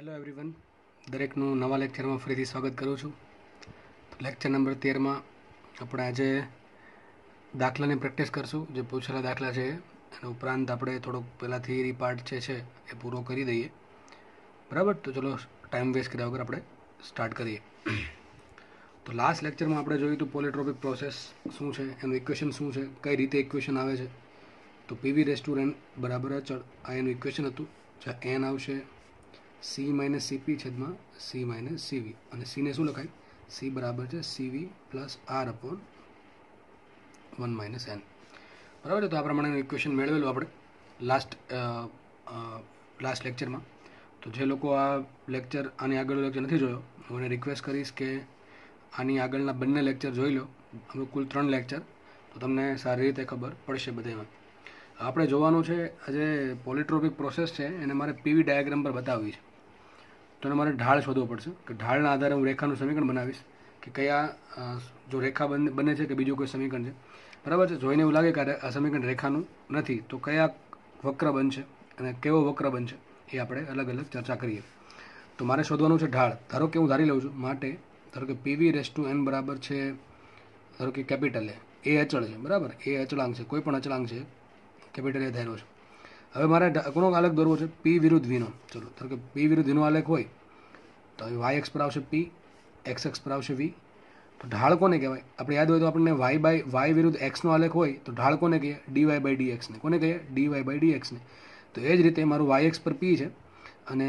hello everyone દરેકનું નવા લેક્ચરમાં ફરીથી સ્વાગત કરું છું લેક્ચર નંબર તેરમાં આપણે આજે દાખલાની પ્રેક્ટિસ કરશું જે પૂછેલા દાખલા છે એના ઉપરાંત આપણે થોડોક પહેલાં થિયરી પાર્ટ છે છે એ પૂરો કરી દઈએ બરાબર તો ચલો ટાઈમ વેસ્ટ કર્યા વગર આપણે સ્ટાર્ટ કરીએ તો લાસ્ટ લેક્ચરમાં આપણે જોયું હતું પોલિટ્રોપિક પ્રોસેસ શું છે એનું ઇક્વેશન શું છે કઈ રીતે ઇક્વેશન આવે છે તો પીવી રેસ્ટોરન્ટ બરાબર આ એનું ઇક્વેશન હતું જ્યાં એન આવશે સી માઇનસ સીપી છેદમાં સી માઇનસ સીવી અને સીને શું લખાય સી બરાબર છે CV plus R upon one minus n બરાબર છે તો આ પ્રમાણેનું ઇક્વેશન મેળવેલું આપણે લાસ્ટ લાસ્ટ લેક્ચરમાં તો જે લોકો આ લેક્ચર આની આગળ લેક્ચર નથી જોયો હું એને રિક્વેસ્ટ કરીશ કે આની આગળના બંને લેક્ચર જોઈ લો આપણું કુલ ત્રણ લેક્ચર તો તમને સારી રીતે ખબર પડશે બધામાં આપણે જોવાનું છે આ જે પોલિટ્રોપિક પ્રોસેસ છે એને મારે પીવી ડાયાગ્રામ પર બતાવવી છે તો એને મારે ઢાળ શોધવો પડશે કે ઢાળના આધારે હું રેખાનું સમીકરણ બનાવીશ કે કયા જો રેખા બને છે કે બીજું કોઈ સમીકરણ છે બરાબર છે જોઈને એવું લાગે કે આ સમીકરણ રેખાનું નથી તો કયા વક્ર બનશે અને કેવો વક્ર બનશે એ આપણે અલગ અલગ ચર્ચા કરીએ તો મારે શોધવાનું છે ઢાળ ધારો કે હું ધારી લઉં છું માટે ધારો કે પીવી રેસ ટુ એન બરાબર છે ધારો કે કેપિટલ એ એ અચળ છે બરાબર એ અચળાંક છે કોઈ પણ અચળાંક છે કેપિટલ એ ધાર્યો છું હવે મારે કોનો આલેખ દોરવો છે પી વિરુદ્ધ વીનો ચલો ધારો કે પી વિરુદ્ધ વીનો આલેખ હોય તો હવે વાય એક્સ પર આવશે પી એક્સ એક્સ પર આવશે વી તો ઢાળ કોને કહેવાય આપણે યાદ હોય તો આપણને વાય બાય વાય વિરુદ્ધ એક્સનો આલેખ હોય તો ઢાળ કોને કહીએ ડી વાય બાય ડી એક્સને કોને કહીએ ડીવાય બાય ડી એક્સને તો એ જ રીતે મારું વાય એક્સ પર પી છે અને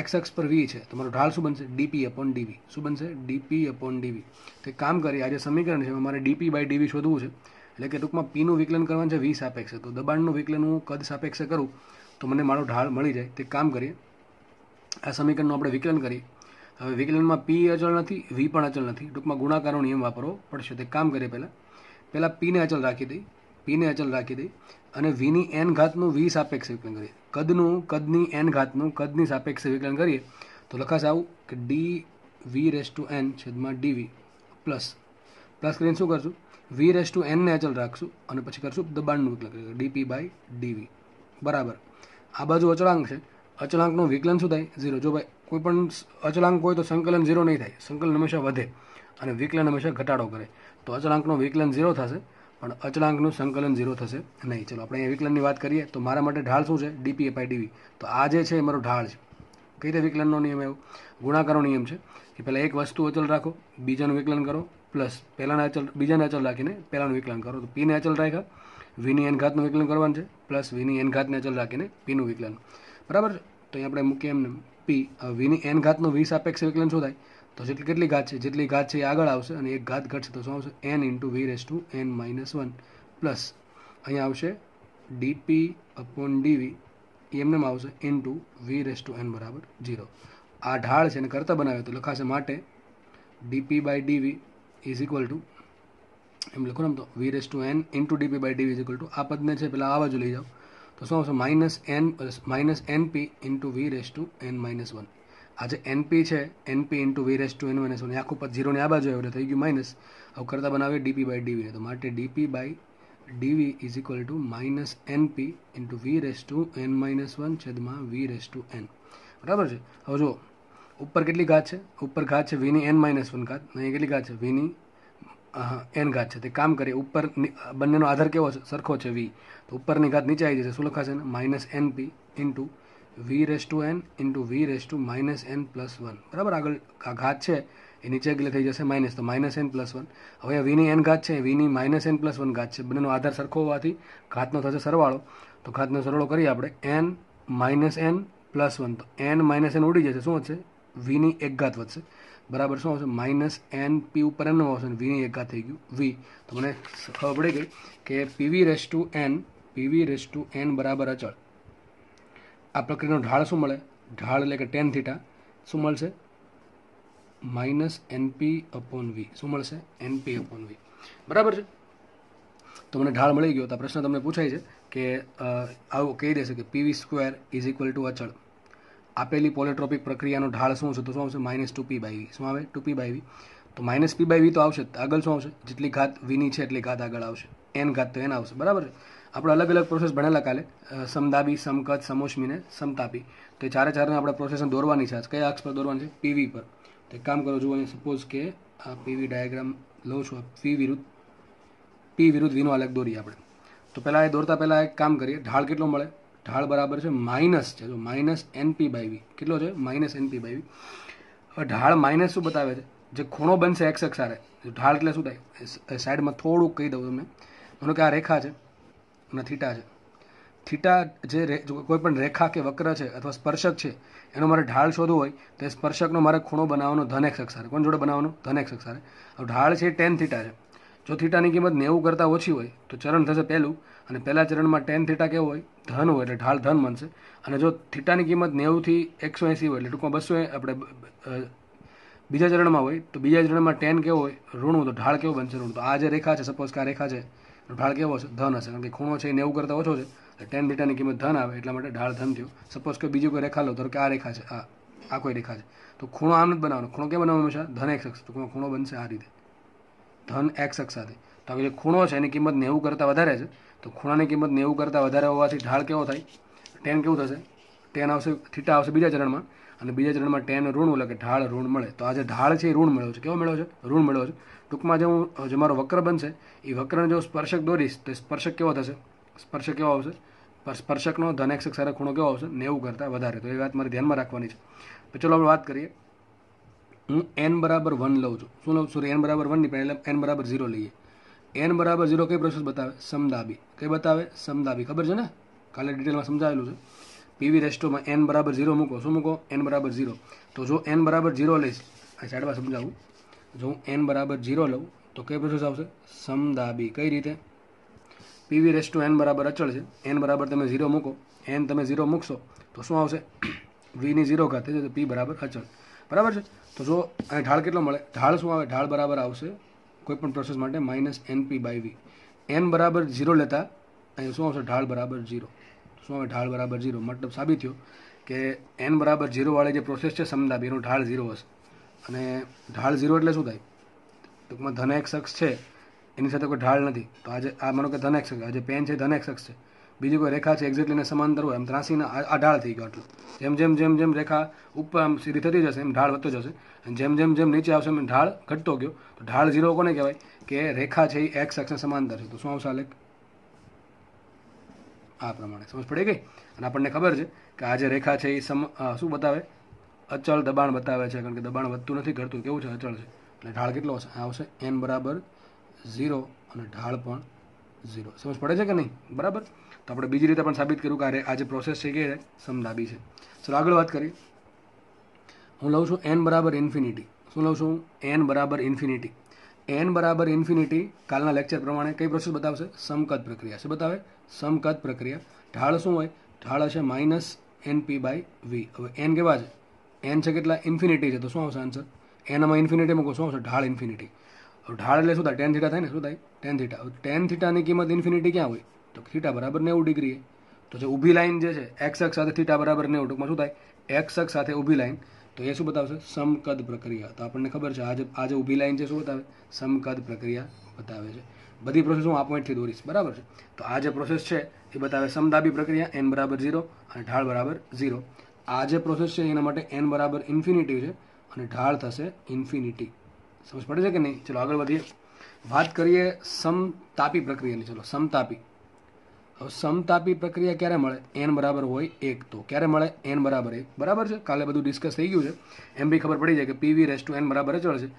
એક્સ એક્સ પર વી છે તો મારો ઢાળ શું બનશે ડીપી અપોન ડીવી શું બનશે ડીપી અપોન ડીવી તે કામ કરીએ આ જે સમીકરણ છે એમાં મારે ડીપી બાય ડીવી શોધવું છે એટલે કે ટૂંકમાં પીનું વિકલન કરવાનું છે વી સાપેક્ષે તો દબાણનું વિકલન હું કદ સાપેક્ષે કરું તો મને મારો ઢાળ મળી જાય તે કામ કરીએ આ સમીકરણનું આપણે વિકલન કરીએ હવે વિકલનમાં પી અચળ નથી વી પણ અચળ નથી ટૂંકમાં ગુણાકારો નિયમ વાપરવો પડશે તે કામ કરીએ પહેલાં પહેલાં પીને અચળ રાખી દઈ પીને અચળ રાખી દઈ અને વીની એન ઘાતનું વી સાપેક્ષે વિકલન કરીએ કદનું કદની એન ઘાતનું કદની સાપેક્ષે વિકલન કરીએ તો લખાશે આવું કે D V raise to n છેદમાં ડીવી પ્લસ પ્લસ કરીને શું કરશું વી રેસ ટુ એનને અચલ રાખશું અને પછી કરશું દબાણનું વિકલન ડીપી બાય ડીવી બરાબર આ બાજુ અચળાંક છે અચળાંકનું વિકલન શું થાય ઝીરો જો ભાઈ કોઈ પણ અચળાંક હોય તો સંકલન ઝીરો નહીં થાય સંકલન હંમેશા વધે અને વિકલન હંમેશા ઘટાડો કરે તો અચળાંકનું વિકલન ઝીરો થશે પણ અચળાંકનું સંકલન ઝીરો થશે નહીં ચલો આપણે અહીંયા વિકલનની વાત કરીએ તો મારા માટે ઢાળ શું છે ડીપી એપાઈ ડીવી તો આ જે છે એ મારો ઢાળ છે કઈ રીતે વિકલનનો નિયમ એવો ગુણાકારો નિયમ છે કે પહેલાં એક વસ્તુ અચલ રાખો બીજાનું વિકલન કરો પ્લસ પહેલાં નેચરલ બીજા નેચરલ રાખીને પહેલાંનું વિકલન કરો તો પી નેચરલ રાખ્યા વીની એન ઘાતનું વિકલન કરવાનું છે પ્લસ વીની એન ઘાત નેચરલ રાખીને પીનું વિકલન બરાબર તો અહીં આપણે મૂકીએ એમને પી વીની એન ઘાતનું વીસ સાપેક્ષ વિકલન શું થાય તો જેટલી કેટલી ઘાત છે જેટલી ઘાત છે એ આગળ આવશે અને એક ઘાત ઘટશે તો શું આવશે n into V raise to n minus one plus અહીંયા આવશે ડીપી અપોન ડીવી એમને આવશે into V raise to n બરાબર જીરો આ ઢાળ છે એને કરતાં બનાવ્યો તો લખાશે માટે DP by DV is equal to એમ લખો ને આમ તો V raise to n into DP by DV is to આ પદને છે પેલા આ બાજુ લઈ જાઓ તો શું આવશે minus n minus NP into V raise to n minus one આ જે એનપી છે NP into V raise to n minus one આખું પદ ઝીરોની આ બાજુ એટલે થઈ ગયું માઇનસ હવે કરતાં બનાવીએ ડીપી બાય ડીવી તો માટે DP by DV is equal to minus NP into V raise to n minus one છેદમાં વી રેસ ટુ એન બરાબર છે હવે જુઓ ઉપર કેટલી ઘાત છે ઉપર ઘાત છે વીની એન માઇનસ વન ઘાત અહીં કેટલી ઘાત છે વીની એન ઘાત છે તે કામ કરીએ ઉપર બંનેનો આધાર કેવો છે સરખો છે વી તો ઉપરની ઘાત નીચે આવી જશે શું લખાશે minus n P into V raise to n into V raise to minus n plus one બરાબર આગળ ઘાત છે એ નીચે ગયેલી થઈ જશે માઇનસ તો માઇનસ એન પ્લસ વન હવે વીની એન ઘાત છે વીની માઇનસ એન પ્લસ વન ઘાત છે બંનેનો આધાર સરખો હોવાથી ઘાતનો થશે સરવાળો તો ઘાતનો સરવાળો કરીએ આપણે n minus n plus one તો એન માઇનસ એન ઉડી જશે શું હશે વીની એકઘાત વધશે બરાબર શું આવશે માઇનસ એન પી ઉપર એનનો આવશે અને વીની એકઘાત થઈ ગયું વી તો મને ખબર પડી ગઈ કે PV raise to n PV raise to n બરાબર અચળ આ પ્રક્રિયાનો ઢાળ શું મળે ઢાળ એટલે કે ટેન થીટા શું મળશે માઇનસ એનપી અપોન વી શું મળશે એનપી અપોન વી બરાબર છે તો મને ઢાળ મળી ગયો તો પ્રશ્ન તમને પૂછાય છે કે આવું કહી દેશે કે PV square is equal to અચળ આપેલી પોલેટ્રોપિક પ્રક્રિયાનો ઢાળ શું છે તો શું આવશે માઇનસ ટુ પી બાય શું આવે ટુ પી બાય તો માઇનસ પી બાય વી તો આવશે આગળ શું આવશે જેટલી ઘાત વીની છે એટલી ઘાત આગળ આવશે એન ઘાત તો એન આવશે બરાબર છે આપણે અલગ અલગ પ્રોસેસ ભણેલા કાલે સમદાબી સમકદ સમોષ્મીને સમતાપી તો એ ચારે ચારને આપણે પ્રોસેસને દોરવાની છે આજ કયા અક્ષ પર દોરવાની છે પીવી પર તો એક કામ કરો જુઓ અહીં સપોઝ કે આ પીવી ડાયાગ્રામ લઉં છું પી વિરુદ્ધ પી વિરુદ્ધ વીનો અલગ દોરીએ આપણે તો પહેલાં એ દોરતા પહેલાં એક કામ કરીએ ઢાળ કેટલો મળે ઢાળ બરાબર છે માઇનસ છે જો માઇનસ એનપી બાય વી કેટલો છે માઇનસ એનપી બાય વી હવે ઢાળ માઇનસ શું બતાવે છે જે ખૂણો બનશે એક્સ એક્સ આરે ઢાળ એટલે શું થાય સાઈડમાં થોડુંક કહી દઉં તમે મને કે આ રેખા છે અને થીટા છે થીટા જે કોઈ પણ રેખા કે વક્ર છે અથવા સ્પર્શક છે એનો મારે ઢાળ શોધવું હોય તો એ સ્પર્શકનો મારે ખૂણો બનાવવાનો ધન એક્સ અક્ષારે કોણ જોડે બનાવવાનો ધન એક્સ અક્ષારે હવે ઢાળ છે ટેન થીટા છે જો થીટાની કિંમત નેવું કરતાં ઓછી હોય તો ચરણ થશે પહેલું અને પહેલા ચરણમાં ટેન થીટા કેવો હોય ધન હોય એટલે ઢાળ ધન બનશે અને જો થીટાની કિંમત નેવુંથી એકસો એંસી હોય એટલે ટૂંકમાં બસો આપણે બીજા ચરણમાં હોય તો બીજા ચરણમાં ટેન કેવો હોય ઋણું તો ઢાળ કેવો બનશે ઋણ તો આ જે રેખા છે સપોઝ કે આ રેખા છે ઢાળ કેવો છે ધન હશે કારણ કે ખૂણો છે એ નેવું કરતાં ઓછો છે એટલે ટેન થીટાની કિંમત ધન આવે એટલા માટે ઢાળ ધન થયો સપોઝ કે બીજું કોઈ રેખા લો ધારો કે આ રેખા છે આ આ કોઈ રેખા છે તો ખૂણો આમ જ બનાવવાનો ખૂણો કેમ બનાવવાનો છે ધન એક્સ અક્ષ ટૂંકમાં ખૂણો બનશે આ રીતે ધન એક અક્ષ સાથે તો હવે જે ખૂણો છે એની કિંમત નેવું કરતાં વધારે છે તો ખૂણાની કિંમત નેવું કરતાં વધારે હોવાથી ઢાળ કેવો થાય ટેન કેવું થશે ટેન આવશે થીટા આવશે બીજા ચરણમાં અને બીજા ચરણમાં ટેન ઋણ એટલે કે ઢાળ ઋણ મળે તો આજે ઢાળ છે એ ઋણ મળ્યો છે કેવો મળ્યો છે ઋણ મળ્યો છે ટૂંકમાં જે હું જે મારો વક્ર બનશે એ વક્રને જો સ્પર્શક દોરીશ તો સ્પર્શક કેવો થશે સ્પર્શક કેવો આવશે સ્પર્શકનો ધનેક્ષક સારા ખૂણો કેવો આવશે નેવું કરતાં વધારે તો એ વાત મારે ધ્યાનમાં રાખવાની છે તો ચલો આપણે વાત કરીએ હું એન બરાબર વન લઉં છું શું લઉં છું એન બરાબર વનની પહેલાં એન બરાબર ઝીરો લઈએ એન બરાબર ઝીરો કઈ પ્રોસેસ બતાવે સમદાબી કઈ બતાવે સમદાબી ખબર છે ને કાલે ડિટેલમાં સમજાવેલું છે પીવી રેસ્ટોમાં એન બરાબર ઝીરો મૂકો શું મૂકો એન બરાબર ઝીરો તો જો એન બરાબર ઝીરો લઈશ આ સાઈડમાં સમજાવું જો હું એન બરાબર ઝીરો લઉં તો કઈ પ્રોસેસ આવશે સમદાબી કઈ રીતે પીવી રેસ ટુ એન બરાબર અચળ છે એન બરાબર તમે ઝીરો મૂકો એન તમે ઝીરો મૂકશો તો શું આવશે વીની ઝીરો ખાતે છે તો પી બરાબર અચળ બરાબર છે તો જો અહીં ઢાળ કેટલો મળે ઢાળ શું આવે ઢાળ બરાબર આવશે કોઈપણ પ્રોસેસ માટે minus NP by V n બરાબર ઝીરો લેતા અહીંયા શું આવશે ઢાળ બરાબર ઝીરો શું આવે ઢાળ બરાબર ઝીરો મતલબ સાબિત થયો કે એન બરાબર ઝીરોવાળી જે પ્રોસેસ છે સમદાબી એનો ઢાળ ઝીરો હશે અને ઢાળ ઝીરો એટલે શું થાય ટૂંકમાં ધન એક શખ્સ છે એની સાથે કોઈ ઢાળ નથી તો આજે આ માનો કે ધન એક શખ્સ આજે પેન છે ધન એક શખ્સ છે બીજી કોઈ રેખા છે એક્ઝેક્ટલીને સમાંતર હોય એમ ત્રાસીને આ ઢાળ થઈ ગયો આટલું જેમ જેમ જેમ જેમ રેખા ઉપર આમ સીધી થતી જશે એમ ઢાળ વધતો જશે અને જેમ જેમ જેમ નીચે આવશે એમ ઢાળ ઘટતો ગયો તો ઢાળ ઝીરો કોને કહેવાય કે રેખા છે એ એક્સ એક્સને સમાંતર છે તો શું આવશે આલેખ આ પ્રમાણે સમજ પડી ગઈ અને આપણને ખબર છે કે આ જે રેખા છે એ સમ શું બતાવે અચળ દબાણ બતાવે છે કારણ કે દબાણ વધતું નથી ઘટતું કેવું છે અચળ છે એટલે ઢાળ કેટલો હશે આવશે એન બરાબર ઝીરો અને ઢાળ પણ ઝીરો સમજ પડે છે કે નહીં બરાબર તો આપણે બીજી રીતે પણ સાબિત કર્યું કે આ જે પ્રોસેસ છે કે સમલાભી છે ચલો આગળ વાત કરીએ હું લઉં છું એન બરાબર ઇન્ફિનિટી શું લઉં છું એન બરાબર ઇન્ફિનિટી એન બરાબર ઇન્ફિનિટી કાલના લેક્ચર પ્રમાણે કઈ પ્રોસેસ બતાવશે સમકદ પ્રક્રિયા શું બતાવે સમકદ પ્રક્રિયા ઢાળ શું હોય ઢાળ હશે minus n P by V હવે એન કેવા છે એન છે કેટલા ઇન્ફિનિટી છે તો શું આવશે આન્સર એનામાં ઇન્ફિનિટી મૂકો શું આવશે ઢાળ ઇન્ફિનિટી હવે ઢાળ એટલે શું થાય ટેન થીટા થાય ને શું થાય ટેન થીટા ટેન થીટાની કિંમત ઇન્ફિનિટી ક્યાં હોય તો થીટા બરાબર નેવું ડિગ્રીએ તો જે ઊભી લાઇન જે છે એક્સ અક્ષ સાથે થીટા બરાબર નેવું ટૂંકમાં શું થાય એક્સ અક્ષ સાથે ઊભી લાઈન તો એ શું બતાવશે સમકદ પ્રક્રિયા તો આપણને ખબર છે આજે આજે ઊભી લાઇન છે શું બતાવે સમકદ પ્રક્રિયા બતાવે છે બધી પ્રોસેસ હું આ પોઈન્ટથી દોરીશ બરાબર છે તો આ જે પ્રોસેસ છે એ બતાવે સમદાબી પ્રક્રિયા એન બરાબર ઝીરો અને ઢાળ બરાબર ઝીરો આ જે પ્રોસેસ છે એના માટે એન બરાબર ઇન્ફિનિટી છે અને ઢાળ થશે ઇન્ફિનિટી સમજ પડે છે કે નહીં ચલો આગળ વધીએ વાત કરીએ સમતાપી પ્રક્રિયાની ચલો સમતાપી હવે સમતાપી પ્રક્રિયા ક્યારે મળે એન બરાબર હોય એક તો ક્યારે મળે એન બરાબર એક બરાબર છે કાલે બધું ડિસ્કસ થઈ ગયું છે એમ બી ખબર પડી જાય કે પીવી રેસ ટુ એન બરાબર જ છે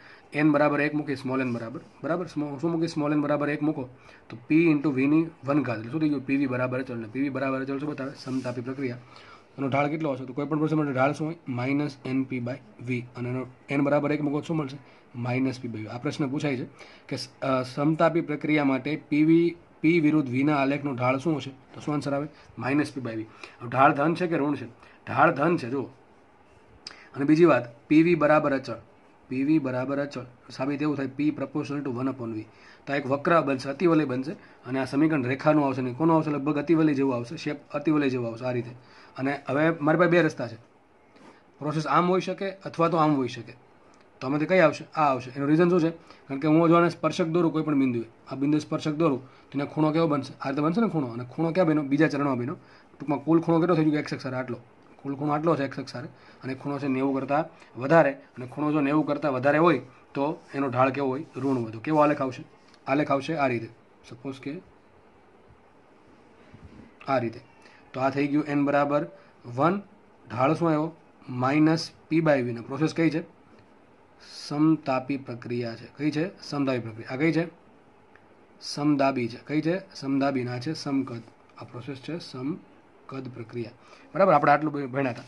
એન બરાબર એક મૂકી સ્મોલ એન બરાબર બરાબર શું મૂકી સ્મોલ એન બરાબર એક મૂકો તો પી ઇન્ટુ વીની વન ઘાત એટલે શું થઈ ગયું પીવી બરાબર ચલ ને પીવી બરાબર ચલ શું બતાવે સમતાપી પ્રક્રિયા એનો ઢાળ કેટલો હશે તો કોઈ પણ પ્રશ્ન માટે ઢાળ શું હોય minus n P by V અને એનો એન બરાબર એક મૂકો શું મળશે માઇનસ પી બાય આ પ્રશ્ન પૂછાય છે કે સમતાપી પ્રક્રિયા માટે પીવી પી વિરુદ્ધ વીના આલેખનું ઢાળ શું હશે તો શું આન્સર આવે માઇનસ પી બાય વી ઢાળ ધન છે કે ઋણ છે ઢાળ ધન છે જુઓ અને બીજી વાત પીવી બરાબર અચળ પીવી બરાબર અચળ સાબિત એવું થાય P proportional to one upon V તો એક વક્ર બનશે અતિવલય બનશે અને આ સમીકરણ રેખાનું આવશે નહીં કોનું આવશે લગભગ અતિવલય જેવું આવશે શેપ અતિવલય જેવું આવશે આ રીતે અને હવે મારી પાસે બે રસ્તા છે પ્રોસેસ આમ હોઈ શકે અથવા તો આમ હોઈ શકે તો આમાંથી કઈ આવશે આ આવશે એનું રીઝન શું છે કારણ કે હું જો આને સ્પર્શક દોરું કોઈ પણ બિંદુએ આ બિંદુ સ્પર્શક દોરું તો એનો ખૂણો કેવો બનશે આ રીતે બનશે ને ખૂણો અને ખૂણો ક્યાં બેનો બીજા ચરણો બન્યો ટૂંકમાં કુલ ખૂણો કેટલો થઈ ગયો એક અક્ષર આટલો કુલ ખૂણો આટલો છે એક અક્ષર અને ખૂણો છે નેવું કરતાં વધારે અને ખૂણો જો નેવું કરતાં વધારે હોય તો એનો ઢાળ કેવો હોય ઋણ વધુ કેવો આલેખ આવશે આલેખ આવશે આ રીતે સપોઝ કે આ રીતે તો આ થઈ ગયું એન બરાબર વન ઢાળ શું આવ્યો માઇનસ પી બાય વીનો પ્રોસેસ કઈ છે સમતાપી પ્રક્રિયા છે કઈ છે સમતાપી પ્રક્રિયા આ કઈ છે સમદાબી છે કઈ છે સમદાબી ના છે સમકદ આ પ્રોસેસ છે સમકદ પ્રક્રિયા બરાબર આપણે આટલું ભણ્યા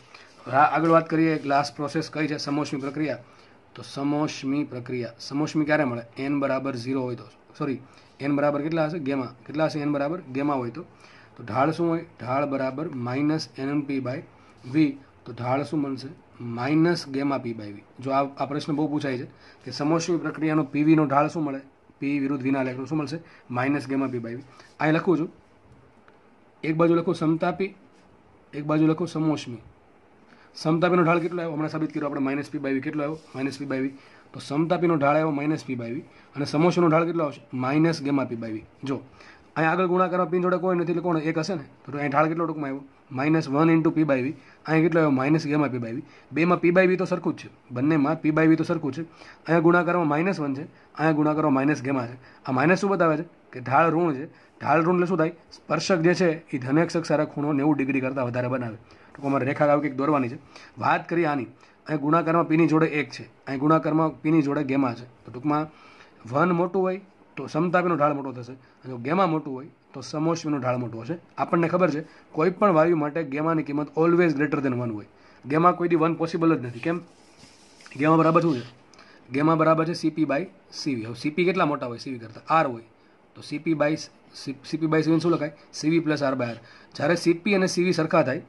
હતા આગળ વાત કરીએ લાસ્ટ પ્રોસેસ કઈ છે સમોષ્મી પ્રક્રિયા તો સમોષ્મી પ્રક્રિયા સમોષ્મી ક્યારે મળે એન બરાબર ઝીરો હોય તો સોરી એન બરાબર કેટલા હશે ગેમા કેટલા હશે એન બરાબર ગેમા હોય તો તો ઢાળ શું હોય ઢાળ બરાબર માઇનસ એન એનએમપી બાય વી તો ઢાળ શું બનશે minus gamma p by v જો આ આ પ્રશ્ન બહુ પૂછાય છે કે સમોસમી પ્રક્રિયાનો પીવીનો ઢાળ શું મળે પી વિરુદ્ધ વિના લેખનું શું મળશે minus gamma p by v અહીં લખું છું એક બાજુ લખો સમતાપી એક બાજુ લખો સમોસમી સમતાપીનો ઢાળ કેટલો આવ્યો હમણાં સાબિત કર્યો આપણે માઇનસ પી બાય વી કેટલો આવ્યો માઇનસ પી બાય વી તો સમતાપીનો ઢાળ આવ્યો માઇનસ પી બાય વી અને સમોસાનો ઢાળ કેટલો આવશે minus gamma p by v જો અહીંયા આગળ ગુણાકારમાં પી જોડે કોઈ નથી એટલે કોણ એક હશે ને તો અહીં ઢાળ કેટલો ટૂંકમાં આવ્યો minus one into p by v અહીં કેટલો આવ્યો માઇનસ ગેમાં પી બાય વી બેમાં પી બાય વી તો સરખું જ છે બંનેમાં પી બાય વી તો સરખું છે અહીંયા ગુણાકારમાં માઇનસ વન છે અહીંયા ગુણાકારમાં માઇનસ ગેમાં છે આ માઇનસ શું બતાવે છે કે ઢાળ ઋણ છે ઢાળ ઋણ એટલે શું થાય સ્પર્શક જે છે એ ધનેક્ષક સારા ખૂણો નેવું ડિગ્રી કરતાં વધારે બનાવે તો અમારે રેખા આવી કંઈક દોરવાની છે વાત કરીએ આની અહીં ગુણાકારમાં પીની જોડે એક છે અહીં ગુણાકારમાં પીની જોડે ગેમાં છે તો ટૂંકમાં વન મોટું હોય તો સમતાપીનો ઢાળ મોટો થશે જો ગેમા મોટું હોય તો સમોષ્મીનો ઢાળ મોટો હશે આપણને ખબર છે કોઈ પણ વાયુ માટે ગેમાની કિંમત ઓલવેઝ ગ્રેટર દેન વન હોય ગેમા કોઈ દી વન પોસિબલ જ નથી કેમ ગેમા બરાબર શું છે ગેમા બરાબર છે સીપી બાય સીવી હવે સીપી કેટલા મોટા હોય સીવી કરતાં આર હોય તો સીપી બાય સીપી બાય સીવીને શું લખાય CV plus R by R જ્યારે સીપી અને સીવી સરખા થાય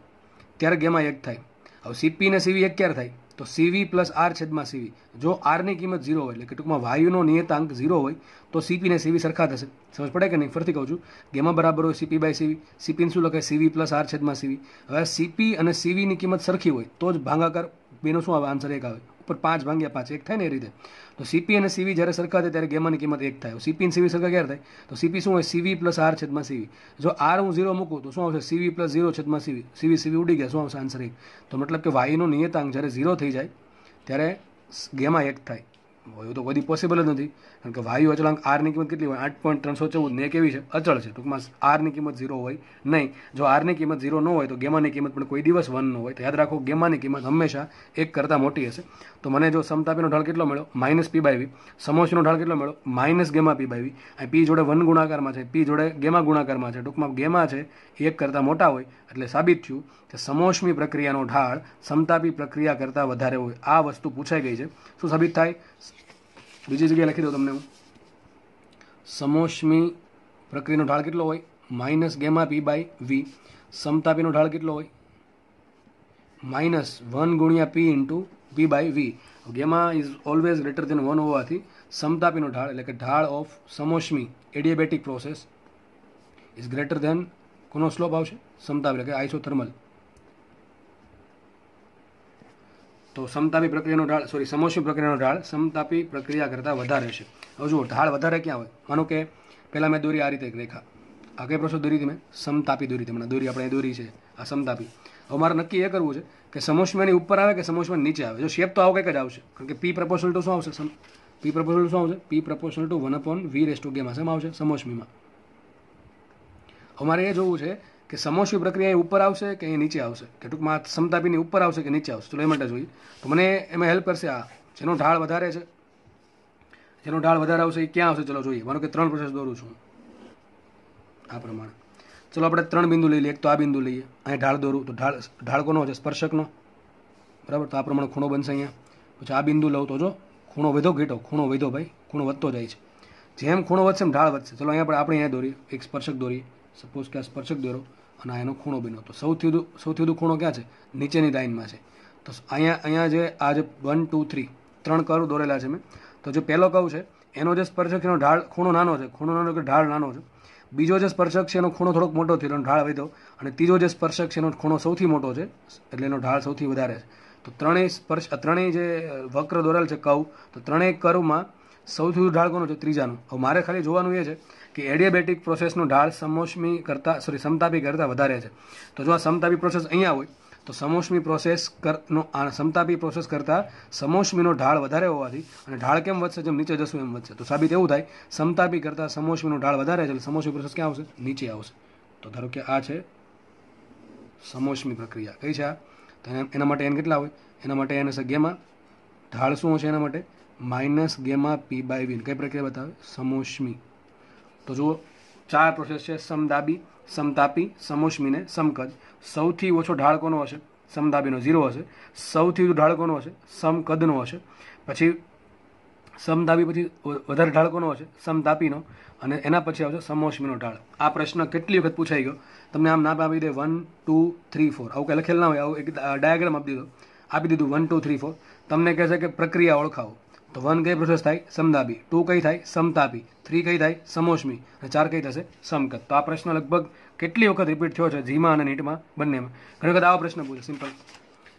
ત્યારે ગેમા એક થાય હવે સીપી અને સીવી એક ક્યારે થાય તો સીવી પ્લસ આર છેદમાં સીવી જો આરની કિંમત ઝીરો હોય એટલે કે ટૂંકમાં વાયુનો નિયતાંક ઝીરો હોય તો સીપી ને સીવી સરખા થશે સમજ પડે કે નહીં ફરીથી કહું છું ગેમાં બરાબર હોય સીપી બાય સીવી સીપીને શું લખે સીવી પ્લસ આર છેદમાં સીવી હવે સીપી અને સીવીની કિંમત સરખી હોય તો જ ભાંગાકાર બેનો શું આવે આન્સર એક આવે પર પાંચ ભાગ્યા પાંચ એક થાય ને એ રીતે તો સીપી અને સીવી જ્યારે સરખા થાય ત્યારે ગેમાની કિંમત એક થાય સીપી અને સીવી સરખા ક્યારે થાય તો સીપી શું હોય સીવી પ્લસ આર છેદમાં સીવી જો આર હું ઝીરો મૂકું તો શું આવશે સીવી પ્લસ ઝીરો છેદમાં સીવી સીવી સીવી ઉડી ગયા શું આવશે આન્સર એક તો મતલબ કે વાયનો નિયતાંક જ્યારે ઝીરો થઈ જાય ત્યારે ગેમા એક થાય એવું તો કદી પોસિબલ જ નથી કારણ કે વાયુ અચળાંક આરની કિંમત કેટલી હોય આઠ પોઈન્ટ ત્રણસો ચૌદ ને કેવી છે અચળ છે ટૂંકમાં આરની કિંમત ઝીરો હોય નહીં જો આરની કિંમત ઝીરો ન હોય તો ગેમાની કિંમત પણ કોઈ દિવસ વન ન હોય તો યાદ રાખો ગેમાની કિંમત હંમેશા એક કરતાં મોટી હશે તો મને જો સમતાપીનો ઢાળ કેટલો મળ્યો માઇનસ પી બાય વી સમોસીનો ઢાળ કેટલો મળ્યો માઇનસ ગેમા પી બાય આ પી જોડે વન ગુણાકારમાં છે પી જોડે ગેમા ગુણાકારમાં છે ટૂંકમાં ગેમા છે એક કરતાં મોટા હોય એટલે સાબિત થયું કે સમોષ્મી પ્રક્રિયાનો ઢાળ સમતાપી પ્રક્રિયા કરતાં વધારે હોય આ વસ્તુ પૂછાઈ ગઈ છે શું સાબિત થાય બીજી જગ્યાએ લખી દઉં તમને હું સમોષ્મી પ્રક્રિયાનો ઢાળ કેટલો હોય minus gamma p by v સમતાપીનો ઢાળ કેટલો હોય માઇનસ વન ગુણ્યા p into p by v gamma is always greater than one હોવાથી સમતાપીનો ઢાળ એટલે કે ઢાળ ઓફ સમોષ્મી adiabatic process is greater than કોનો સ્લોપ આવશે સમતાપી એટલે કે આઇસોથર્મલ તો સમતાપી પ્રક્રિયાનો ઢાળ સોરી સમોષ્મી પ્રક્રિયાનો ઢાળ સમતાપી પ્રક્રિયા કરતાં વધારે છે હવે જુઓ ઢાળ વધારે ક્યાં હોય માનો કે પહેલાં મેં દોરી આ રીતે એક રેખા આ કઈ પ્રશ્ન દોરી તમે સમતાપી દોરી તમને દોરી આપણે દોરી છે આ સમતાપી હવે મારે નક્કી એ કરવું છે કે સમોષ્માની ઉપર આવે કે સમોષ્માની નીચે આવે જો શેપ તો આવો કંઈક જ આવશે કારણ કે પી પ્રપોર્શનલ ટુ શું આવશે સમ પી પ્રપોર્શનલ શું આવશે p proportional to one upon v raise to gamma હશે આવશે સમોષ્મીમાં અમારે એ જોવું છે કે સમોસી પ્રક્રિયા એ ઉપર આવશે કે એ નીચે આવશે કે ટૂંકમાં સમતાપીની ઉપર આવશે કે નીચે આવશે ચલો એ માટે જોઈએ તો મને એમાં હેલ્પ કરશે આ જેનો ઢાળ વધારે છે જેનો ઢાળ વધારે આવશે એ ક્યાં આવશે ચલો જોઈએ માનો કે ત્રણ પ્રોસેસ દોરું છું આ પ્રમાણે ચલો આપણે ત્રણ બિંદુ લઈ લઈએ એક તો આ બિંદુ લઈએ અહીંયા ઢાળ દોરું તો ઢાળ ઢાળ કોનો છે સ્પર્શકનો બરાબર તો આ પ્રમાણે ખૂણો બનશે અહીંયા પછી આ બિંદુ લઉં તો જો ખૂણો વધો ઘેટો ખૂણો વધો ભાઈ ખૂણો વધતો જાય છે જેમ ખૂણો વધશે એમ ઢાળ વધશે ચલો અહીંયા આપણે આપણે અહીંયા દોરીએ એક સ્પર્શક દોરીએ સપોઝ કે આ સ્પર્શક દોરો અને આ એનો ખૂણો બન્યો તો સૌથી વધુ સૌથી વધુ ખૂણો ક્યાં છે નીચેની લાઇનમાં છે તો અહીંયા અહીંયા જે આ જે વન ટુ થ્રી ત્રણ કર્વ દોરેલા છે મેં તો જે પહેલો કર્વ છે એનો જે સ્પર્શક એનો ઢાળ ખૂણો નાનો છે ખૂણો નાનો કે ઢાળ નાનો છે બીજો જે સ્પર્શક છે એનો ખૂણો થોડોક મોટો થયો એનો ઢાળ વધ્યો અને ત્રીજો જે સ્પર્શક છે એનો ખૂણો સૌથી મોટો છે એટલે એનો ઢાળ સૌથી વધારે છે તો ત્રણેય સ્પર્શ ત્રણેય જે વક્ર દોરેલ છે કર્વ તો ત્રણેય કરવમાં સૌથી વધુ ઢાળ કોનો છે ત્રીજાનું હવે મારે ખાલી જોવાનું એ છે કે એડિયાબેટિક પ્રોસેસનો ઢાળ સમોષ્મી કરતાં સોરી સમતાપી કરતાં વધારે છે તો જો આ સમતાપી પ્રોસેસ અહીંયા હોય તો સમોષ્મી પ્રોસેસ કરનો આ સમતાપી પ્રોસેસ કરતાં સમોષ્મીનો ઢાળ વધારે હોવાથી અને ઢાળ કેમ વધશે જેમ નીચે જશું એમ વધશે તો સાબિત એવું થાય સમતાપી કરતાં સમોસમીનો ઢાળ વધારે છે એટલે સમોષ્મી પ્રોસેસ ક્યાં આવશે નીચે આવશે તો ધારો કે આ છે સમોસમી પ્રક્રિયા કઈ છે આ તો એના માટે એન કેટલા હોય એના માટે એન હશે ગેમા ઢાળ શું હશે એના માટે minus gamma p by v કઈ પ્રક્રિયા બતાવે સમોષ્મી તો જુઓ ચાર પ્રોસેસ છે સમદાબી સમતાપી સમોષ્મીને સમકદ સૌથી ઓછો ઢાળ કોનો હશે સમદાબીનો ઝીરો હશે સૌથી વધુ ઢાળ કોનો હશે સમકદનો હશે પછી સમદાબી પછી વધારે ઢાળ કોનો હશે સમતાપીનો અને એના પછી આવશે સમોષ્મીનો ઢાળ આ પ્રશ્ન કેટલી વખત પૂછાઈ ગયો તમને આમ નામ આપી દે વન ટુ થ્રી ફોર આવું કંઈ લખેલ ના હોય આવું એક ડાયાગ્રામ આપી દીધો આપી દીધું વન ટુ થ્રી ફોર તમને કહે છે કે પ્રક્રિયા ઓળખાવો તો વન કઈ પ્રોસેસ થાય સમદાબી ટુ કઈ થાય સમતાપી થ્રી કઈ થાય સમોષ્મી અને ચાર કઈ થશે સમકત તો આ પ્રશ્ન લગભગ કેટલી વખત રિપીટ થયો છે જીમાં અને નીટમાં બંનેમાં ઘણી વખત આવો પ્રશ્ન પૂછે સિમ્પલ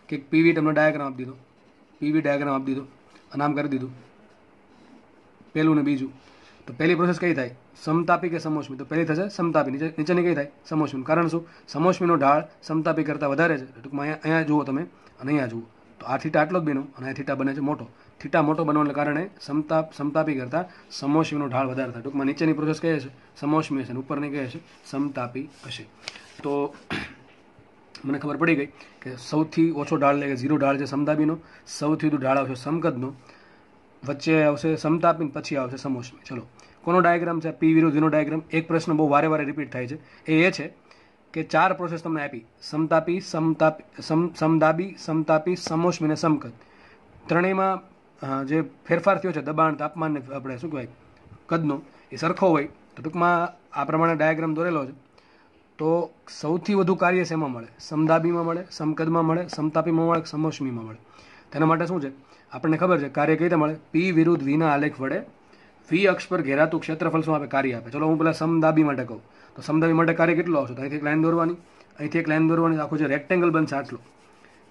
કે પીવી તમને ડાયાગ્રામ આપી દીધો પીવી ડાયાગ્રામ આપી દીધો અને આમ કરી દીધું પહેલું ને બીજું તો પહેલી પ્રોસેસ કઈ થાય સમતાપી કે સમોષ્મી તો પહેલી થશે સમતાપી નીચે નીચેની કઈ થાય સમોષ્મીનું કારણ શું સમોષ્મીનો ઢાળ સમતાપી કરતાં વધારે છે ટૂંકમાં અહીંયા અહીંયા જુઓ તમે અને અહીંયા જુઓ તો આ થીટા આટલો જ બેનો અને આ થીટા બને છે મોટો થીટા મોટો બનવાને કારણે સમતાપ સમતાપી કરતા સમોષમીનો ઢાળ વધારે થાય ટૂંકમાં નીચેની પ્રોસેસ કહે છે સમોષમી હશે ઉપરની કહે છે સમતાપી હશે તો મને ખબર પડી ગઈ કે સૌથી ઓછો ઢાળ એટલે કે ઝીરો ઢાળ છે સમતાપીનો સૌથી વધુ ઢાળ આવશે સમકદનો વચ્ચે આવશે સમતાપી પછી આવશે સમોષમી ચલો કોનો ડાયાગ્રામ છે પી વિરોધીનો ડાયાગ્રામ એક પ્રશ્ન બહુ વારે વારે રિપીટ થાય છે એ એ છે કે ચાર પ્રોસેસ તમને આપી સમતાપી સમતાપી સમદાબી સમતાપી સમોષ્મી અને સમકદ ત્રણેયમાં જે ફેરફાર થયો છે દબાણ તાપમાનને આપણે શું કહેવાય કદનો એ સરખો હોય તો ટૂંકમાં આ પ્રમાણે ડાયાગ્રામ દોરેલો છે તો સૌથી વધુ કાર્ય શેમાં મળે સમદાબીમાં મળે સમકદમાં મળે સમતાપીમાં મળે સમોષ્મીમાં મળે તેના માટે શું છે આપણને ખબર છે કાર્ય કઈ રીતે મળે પી વિરુદ્ધ વીના આલેખ વડે વી અક્ષ પર ઘેરાતું ક્ષેત્રફળ શું આપે કાર્ય આપે ચલો હું પેલા સમદાબી માટે કહું તો સમદાબી માટે કાર્ય કેટલું આવશે તો અહીંથી એક લાઈન દોરવાની અહીંથી એક લાઈન દોરવાની આખું છે રેક્ટેંગલ બનશે આટલું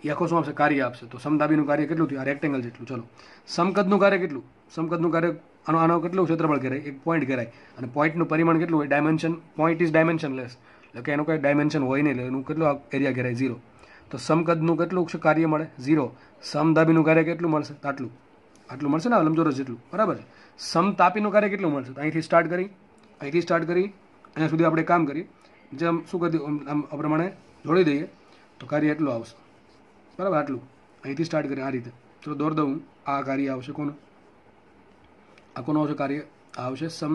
એ શું આપશે કાર્ય આપશે તો સમદાબીનું કાર્ય કેટલું થયું આ રેક્ટેંગલ જેટલું ચલો સમકદનું કાર્ય કેટલું સમકદનું કાર્ય આનો આનો કેટલું ક્ષેત્રફળ કહેવાય એક પોઈન્ટ ઘેરાય અને પોઈન્ટનું પરિમાણ કેટલું હોય dimension point is dimensionless એટલે કે એનું કંઈ ડાયમેન્શન હોય નહીં એટલે એનું કેટલું એરિયા કહેવાય ઝીરો તો સમકદનું કેટલું કાર્ય મળે ઝીરો સમદાબીનું કાર્ય કેટલું મળશે આટલું આટલું મળશે ને આ લંબચોરસ જેટલું બરાબર છે સમતાપીનું કાર્ય કેટલું મળશે અહીંથી સ્ટાર્ટ કરી અહીંથી સ્ટાર્ટ કરી અહીંયા સુધી આપણે કામ કરીએ જેમ શું કરી દઈએ આ પ્રમાણે જોડી દઈએ તો કાર્ય એટલું આવશે બરાબર આટલું અહીંથી સ્ટાર્ટ કરીએ આ રીતે ચલો દોર દઉં આ કાર્ય આવશે કોનું આ કોનું આવશે કાર્ય આવશે સમ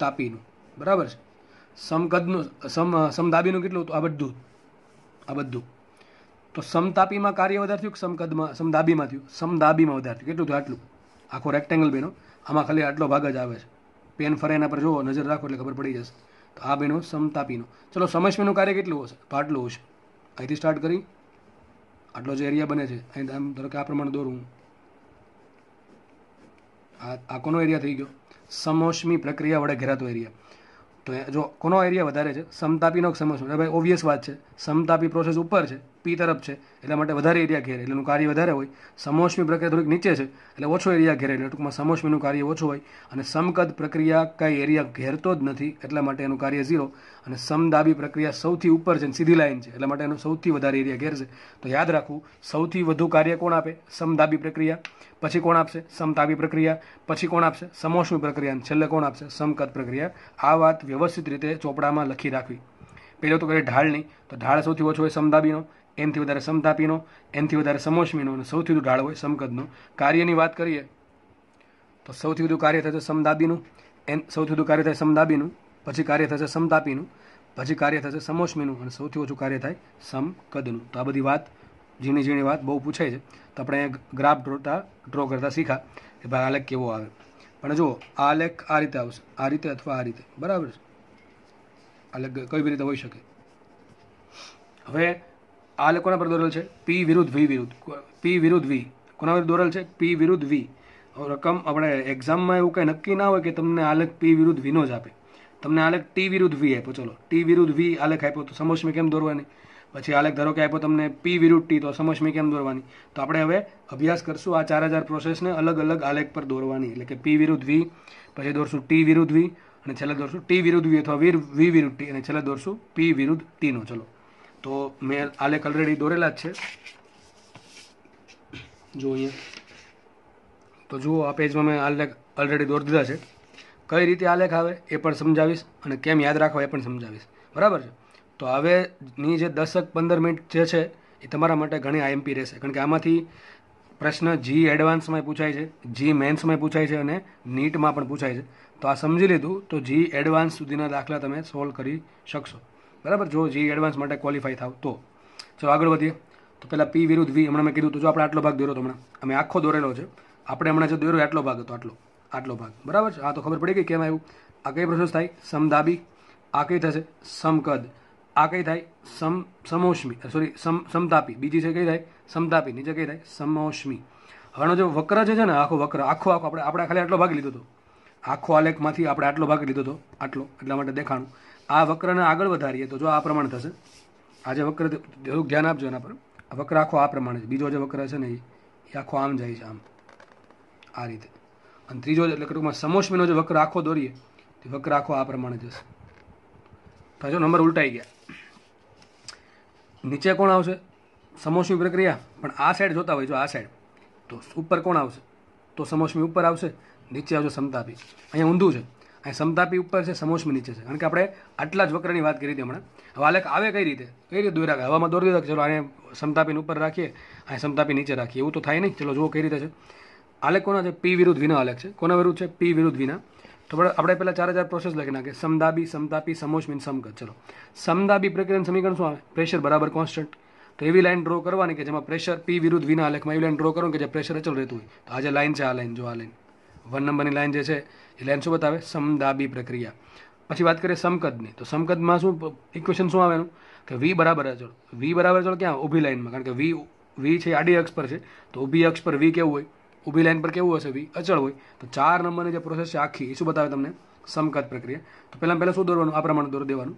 તાપીનું બરાબર છે સમકદનું સમ સમદાબીનું કેટલું હતું આ બધું આ બધું તો સમતાપીમાં કાર્ય વધારે થયું કે સમકદમાં સમદાબીમાં થયું સમદાબીમાં વધારે થયું કેટલું થયું આટલું આખો રેક્ટેંગલ બેનો આમાં ખાલી આટલો ભાગ જ આવે છે પેન ફરે એના પર જુઓ નજર રાખો એટલે ખબર પડી જશે તો આ બેનો સમતાપીનો ચલો સમસ્મીનું કાર્ય કેટલું હશે તો આટલું હશે અહીંથી સ્ટાર્ટ કરી આટલો જે એરિયા બને છે અહીં આમ ધારો કે આ પ્રમાણે દોરું આ આ કોનો એરિયા થઈ ગયો સમોસમી પ્રક્રિયા વડે ઘેરાતો એરિયા તો જો કોનો એરિયા વધારે છે સમતાપીનો સમોષ્મી ભાઈ ઓબ્વિયસ વાત છે સમતાપી પ્રોસેસ ઉપર છે પી તરફ છે એટલા માટે વધારે એરિયા ઘેરે એટલેનું કાર્ય વધારે હોય સમોષ્મી પ્રક્રિયા થોડીક નીચે છે એટલે ઓછો એરિયા ઘેરે એટલે ટૂંકમાં સમોષ્મીનું કાર્ય ઓછું હોય અને સમકદ પ્રક્રિયા કાંઈ એરિયા ઘેરતો જ નથી એટલા માટે એનું કાર્ય ઝીરો અને સમદાબી પ્રક્રિયા સૌથી ઉપર છે સીધી લાઈન છે એટલા માટે એનું સૌથી વધારે એરિયા ઘેર છે તો યાદ રાખવું સૌથી વધુ કાર્ય કોણ આપે સમદાબી પ્રક્રિયા પછી કોણ આપશે સમતાબી પ્રક્રિયા પછી કોણ આપશે સમોષ્મી પ્રક્રિયા અને છેલ્લે કોણ આપશે સમકદ પ્રક્રિયા આ વાત વ્યવસ્થિત રીતે ચોપડામાં લખી રાખવી પહેલો તો કરીએ ઢાળની તો ઢાળ સૌથી ઓછો હોય સમદાબીનો એનથી વધારે સમતાપીનો એનથી વધારે સમોષ્મીનો અને સૌથી વધુ ઢાળ હોય સમકદનો કાર્યની વાત કરીએ તો સૌથી વધુ કાર્ય થશે સમદાબીનું એન સૌથી વધુ કાર્ય થાય સમદાબીનું પછી કાર્ય થશે સમતાપીનું પછી કાર્ય થશે સમોષમીનું અને સૌથી ઓછું કાર્ય થાય સમકદનું તો આ બધી વાત ઝીણી ઝીણી વાત બહુ પૂછાય છે તો આપણે ગ્રાફ ડ્રોતા ડ્રો કરતા શીખા કે ભાઈ આલેખ કેવો આવે પણ જુઓ આ આલેખ આ રીતે આવશે આ રીતે અથવા આ રીતે બરાબર છે આલેખ કઈ રીતે હોઈ શકે હવે આ કોના પર દોરેલ છે પી વિરુદ્ધ વી વિરુદ્ધ પી વિરુદ્ધ વી કોના પર દોરેલ છે પી વિરુદ્ધ વી રકમ આપણે એક્ઝામમાં એવું કંઈ નક્કી ના હોય કે તમને આલેખ પી વિરુદ્ધ વીનો જ આપે તમને આલેખ ટી વિરુદ્ધ વી આપ્યો ચલો ટી વિરુદ્ધ વી આલેખ આપ્યો તો સમોષ્મી કેમ દોરવાની પછી આલેખ ધારો કે આપ્યો તમને પી વિરુદ્ધ ટી તો સમજમી કેમ દોરવાની તો આપણે હવે અભ્યાસ કરશું આ ચાર હજાર પ્રોસેસને અલગ અલગ આલેખ પર દોરવાની એટલે કે પી વિરુદ્ધ વી પછી દોરશું ટી વિરુદ્ધ વી અને છેલ્લે દોરશું ટી વિરુદ્ધ વી અથવા વી વિરુદ્ધ ટી અને છેલ્લે દોરશું પી વિરુદ્ધ ટીનો ચલો તો મેં આલેખ ઓલરેડી દોરેલા જ છે જો અહીંયા તો જુઓ આ પેજમાં મેં આલેખ ઓલરેડી દોરી દીધા છે કઈ રીતે આલેખ આવે એ પણ સમજાવીશ અને કેમ યાદ રાખવા એ પણ સમજાવીશ બરાબર છે તો હવેની જે દસક પંદર મિનિટ જે છે એ તમારા માટે ઘણી આઈએમપી રહેશે કારણ કે આમાંથી પ્રશ્ન જી એડવાન્સમાંય પૂછાય છે જી મેન્સમાંય પૂછાય છે અને નીટમાં પણ પૂછાય છે તો આ સમજી લીધું તો જી એડવાન્સ સુધીના દાખલા તમે સોલ્વ કરી શકશો બરાબર જો જે એડવાન્સ માટે ક્વોલિફાઈ થાવ તો ચલો આગળ વધીએ તો પહેલાં પી વિરુદ્ધ વી હમણાં મેં કીધું તો જો આપણે આટલો ભાગ દોર્યો તો હમણાં અમે આખો દોરેલો છે આપણે હમણાં જે દોર્યો આટલો ભાગ હતો આટલો આટલો ભાગ બરાબર છે આ તો ખબર પડી ગઈ કેમ આવ્યું આ કઈ પ્રોસેસ થાય સમદાબી આ કઈ થશે સમકદ આ કઈ થાય સમ સમોષ્મી સોરી સમ સમતાપી બીજી છે કઈ થાય સમતાપી નીચે કઈ થાય સમોષ્મી હવેનો જો વક્ર જે છે ને આખો વક્ર આખો આખો આપણે આપણે ખાલી આટલો ભાગ લીધો હતો આખો આલેખમાંથી આપણે આટલો ભાગ લીધો હતો આટલો એટલા માટે દેખાણું આ વક્રને આગળ વધારીએ તો જો આ પ્રમાણે થશે આ જે વક્ર થોડુંક ધ્યાન આપજો એના પર વક્ર આખો આ પ્રમાણે છે બીજો જે વક્ર છે ને એ આખો આમ જાય છે આમ આ રીતે અને ત્રીજો એટલે ટૂંકમાં સમોષ્મીનો જે વક્ર આખો દોરીએ તે વક્ર આખો આ પ્રમાણે જશે પાછો નંબર ઉલટાઈ ગયા નીચે કોણ આવશે સમોસમી પ્રક્રિયા પણ આ સાઈડ જોતા હોય જો આ સાઈડ તો ઉપર કોણ આવશે તો સમોષ્મી ઉપર આવશે નીચે આવજો સમતાપી અહીંયા ઊંધું છે અહીં સમતાપી ઉપર છે સમોષ્મ નીચે છે કારણ કે આપણે આટલા જ વક્રની વાત કરી હતી હમણાં હવે આલેખ આવે કઈ રીતે કઈ રીતે દોરી રાખે હવામાં દોરી રાખે ચલો આને સમતાપીને ઉપર રાખીએ અહીં સમતાપી નીચે રાખીએ એવું તો થાય નહીં ચલો જુઓ કઈ રીતે છે આલેખ કોના છે પી વિરુદ્ધ વિના આલેખ છે કોના વિરુદ્ધ છે પી વિરુદ્ધ વિના તો આપણે પહેલાં ચાર ચાર પ્રોસેસ લખી નાખીએ સમદાબી સમતાપી સમોષ મીન સમગત ચલો સમદાબી પ્રક્રિયાનું સમીકરણ શું આવે પ્રેશર બરાબર કોન્સ્ટન્ટ તો એવી લાઇન ડ્રો કરવાની કે જેમાં પ્રેશર પી વિરુદ્ધ વિના લેખમાં એવી લાઇન ડ્રો કરો કે જે પ્રેશર અચલ રહેતું હોય તો આજે લાઇન છે આ લાઇન જો આ લાઇન વન નંબરની લાઈન જે છે એટલે એમ શું બતાવે સમદાબી પ્રક્રિયા પછી વાત કરીએ સમકદની તો સમકદમાં શું ઇક્વેશન શું આવે કે વી બરાબર અચળ વી બરાબર અચળ ક્યાં ઊભી લાઇનમાં કારણ કે વી વી છે આડી અક્ષ પર છે તો ઊભી અક્ષ પર વી કેવું હોય ઊભી લાઇન પર કેવું હશે વી અચળ હોય તો ચાર નંબરની જે પ્રોસેસ છે આખી એ શું બતાવે તમને સમકદ પ્રક્રિયા તો પહેલાં પહેલાં શું દોરવાનું આ પ્રમાણે દોરી દેવાનું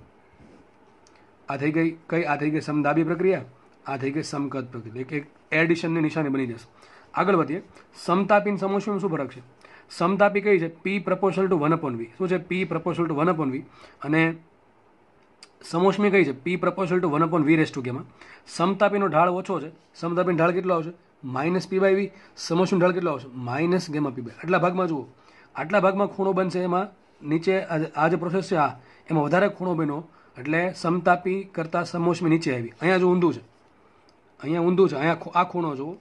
આ થઈ ગઈ કઈ આ થઈ ગઈ સમદાબી પ્રક્રિયા આ થઈ ગઈ સમકદ પ્રક્રિયા એક એડિશનની નિશાની બની જશે આગળ વધીએ સમતાપીન સમોષ્મિમાં શું ફરક છે સમતાપી કઈ છે p proportional to one upon v શું છે p proportional to one upon v અને સમોષ્મી કઈ છે p proportional to one upon v raise to કેમાં સમતાપીનો ઢાળ ઓછો છે સમતાપીનો ઢાળ કેટલો આવશે માઇનસ પી બાય વી સમોષ્મીનો ઢાળ કેટલો આવશે માઇનસ ગેમા પી બાય આટલા ભાગમાં જુઓ આટલા ભાગમાં ખૂણો બનશે એમાં નીચે આ જે પ્રોસેસ છે આ એમાં વધારે ખૂણો બન્યો એટલે સમતાપી કરતાં સમોષ્મી નીચે આવી અહીંયા જો ઊંધું છે અહીંયા ઊંધું છે અહીંયા આ ખૂણો જુઓ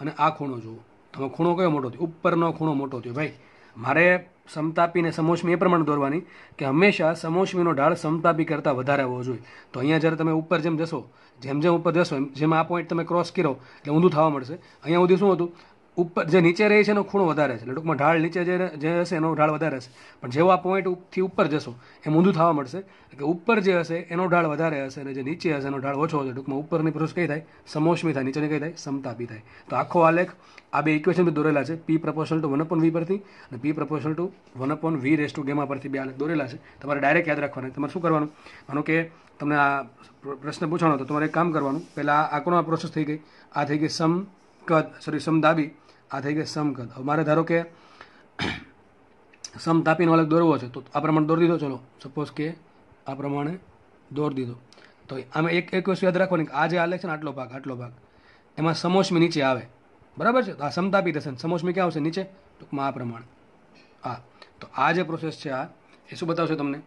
અને આ ખૂણો જુઓ તમે ખૂણો કયો મોટો થયો ઉપરનો ખૂણો મોટો થયો ભાઈ મારે સમતાપીને સમોસમી એ પ્રમાણે દોરવાની કે હંમેશા સમોસમીનો ઢાળ સમતાપી કરતાં વધારે હોવો જોઈએ તો અહીંયા જ્યારે તમે ઉપર જેમ જશો જેમ જેમ ઉપર જશો જેમ આ પોઈન્ટ તમે ક્રોસ કરો એટલે ઊંધું થવા મળશે અહીંયા સુધી શું હતું ઉપર જે નીચે રહે છે એનો ખૂણો વધારે છે એટલે ટૂંકમાં ઢાળ નીચે જે જે હશે એનો ઢાળ વધારે હશે પણ જેવો આ પોઈન્ટથી ઉપર જશો એ ઊંધું થવા મળશે કે ઉપર જે હશે એનો ઢાળ વધારે હશે અને જે નીચે હશે એનો ઢાળ ઓછો હશે ટૂંકમાં ઉપરની પુરુષ કઈ થાય સમોષ્મી થાય નીચેની કઈ થાય સમતાપી થાય તો આખો આલેખ આ બે ઇક્વેશન બી દોરેલા છે p proportional to one upon v પરથી અને p proportional to one upon v raise to gamma પરથી બે આલેખ દોરેલા છે તમારે ડાયરેક્ટ યાદ રાખવાના તમારે શું કરવાનું માનો કે તમને આ પ્રશ્ન પૂછવાનો તો તમારે એક કામ કરવાનું પહેલાં આંકડો આ પ્રોસેસ થઈ ગઈ આ થઈ ગઈ સમ કદ સોરી સમદાબી આ થઈ ગઈ સમકદ હવે મારે ધારો કે સમ તાપીનો અલગ દોરવો છે તો આ પ્રમાણે દોરી દીધો ચલો સપોઝ કે આ પ્રમાણે દોરી દીધો તો આમે એક એક વસ્તુ યાદ રાખવાની કે આ જે આલે છે ને આટલો ભાગ આટલો ભાગ એમાં સમોસમી નીચે આવે બરાબર છે તો આ સમતાપી થશે ને સમોસમી ક્યાં આવશે નીચે ટૂંકમાં આ પ્રમાણે આ તો આ જે પ્રોસેસ છે આ એ શું બતાવશે તમને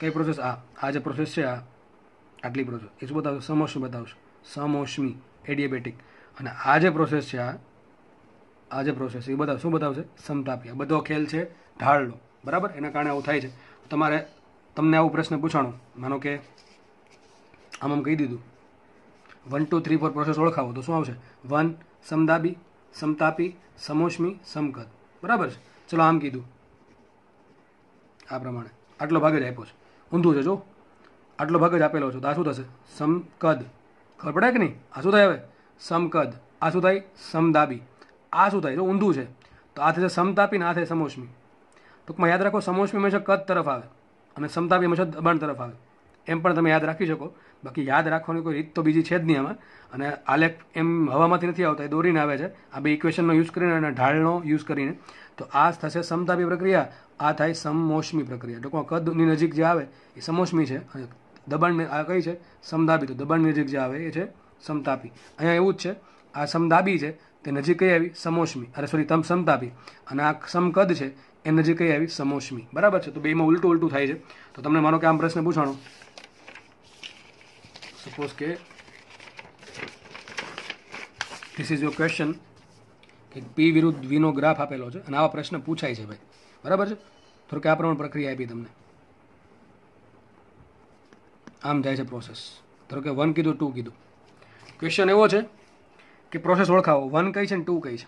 કઈ પ્રોસેસ આ આ જે પ્રોસેસ છે આ આટલી પ્રોસેસ એ શું બતાવશે સમોસમી બતાવશે સમોસમી એડિયાબેટિક અને આ જે પ્રોસેસ છે આ આ જે પ્રોસેસ એ બધા શું બતાવશે સમતાપીય બધો ખેલ છે ઢાળનો બરાબર એના કારણે આવું થાય છે તમારે તમને આવો પ્રશ્ન પૂછાણો માનો કે આમ આમ કહી દીધું one two three four process ઓળખાવો તો શું આવશે વન સમદાબી સમતાપી સમોષ્મી સમકદ બરાબર છે ચલો આમ કીધું આ પ્રમાણે આટલો ભાગ જ આપ્યો છે ઊંધું છે જો આટલો ભાગ જ આપેલો છો તો આ શું થશે સમકદ ખબર પડે કે નહીં આ શું થાય હવે સમકદ આ શું થાય સમદાબી આ શું થાય તો ઊંધું છે તો આ થશે સમતાપી ને આ થાય સમોસમી ટૂંકમાં યાદ રાખો સમોસમી હંમેશા કદ તરફ આવે અને સમતાપી હંમેશા દબાણ તરફ આવે એમ પણ તમે યાદ રાખી શકો બાકી યાદ રાખવાની કોઈ રીત તો બીજી છે જ નહીં આમાં અને આલેખ એમ હવામાંથી નથી આવતા એ દોરીને આવે છે આ બે ઇક્વેશનનો યુઝ કરીને અને ઢાળનો યુઝ કરીને તો આ થશે સમતાપી પ્રક્રિયા આ થાય સમોસમી પ્રક્રિયા ટૂંકમાં કદની નજીક જે આવે એ સમોસમી છે અને દબાણ આ કઈ છે સમતાપી તો દબાણની નજીક જે આવે એ છે સમતાપી અહીંયા એવું જ છે આ સમદાબી છે તે નજીક કઈ આવી સમોષ્મી અરે સોરી તમ સમતાપી અને આ સમકદ છે એ નજીક કઈ આવી સમોષ્મી બરાબર છે તો બેમાં ઉલટું ઉલટું થાય છે તો તમને માનો કે આમ પ્રશ્ન પૂછાણો સપોઝ કે ધીસ ઇઝ યોર ક્વેશ્ચન કે પી વિરુદ્ધ વીનો ગ્રાફ આપેલો છે અને આવા પ્રશ્ન પૂછાય છે ભાઈ બરાબર છે થોડું કે આ પ્રમાણે પ્રક્રિયા આપી તમને આમ જાય છે પ્રોસેસ ધારો કે વન કીધું ટુ કીધું ક્વેશ્ચન એવો છે કે પ્રોસેસ ઓળખાવો વન કઈ છે ને ટુ કઈ છે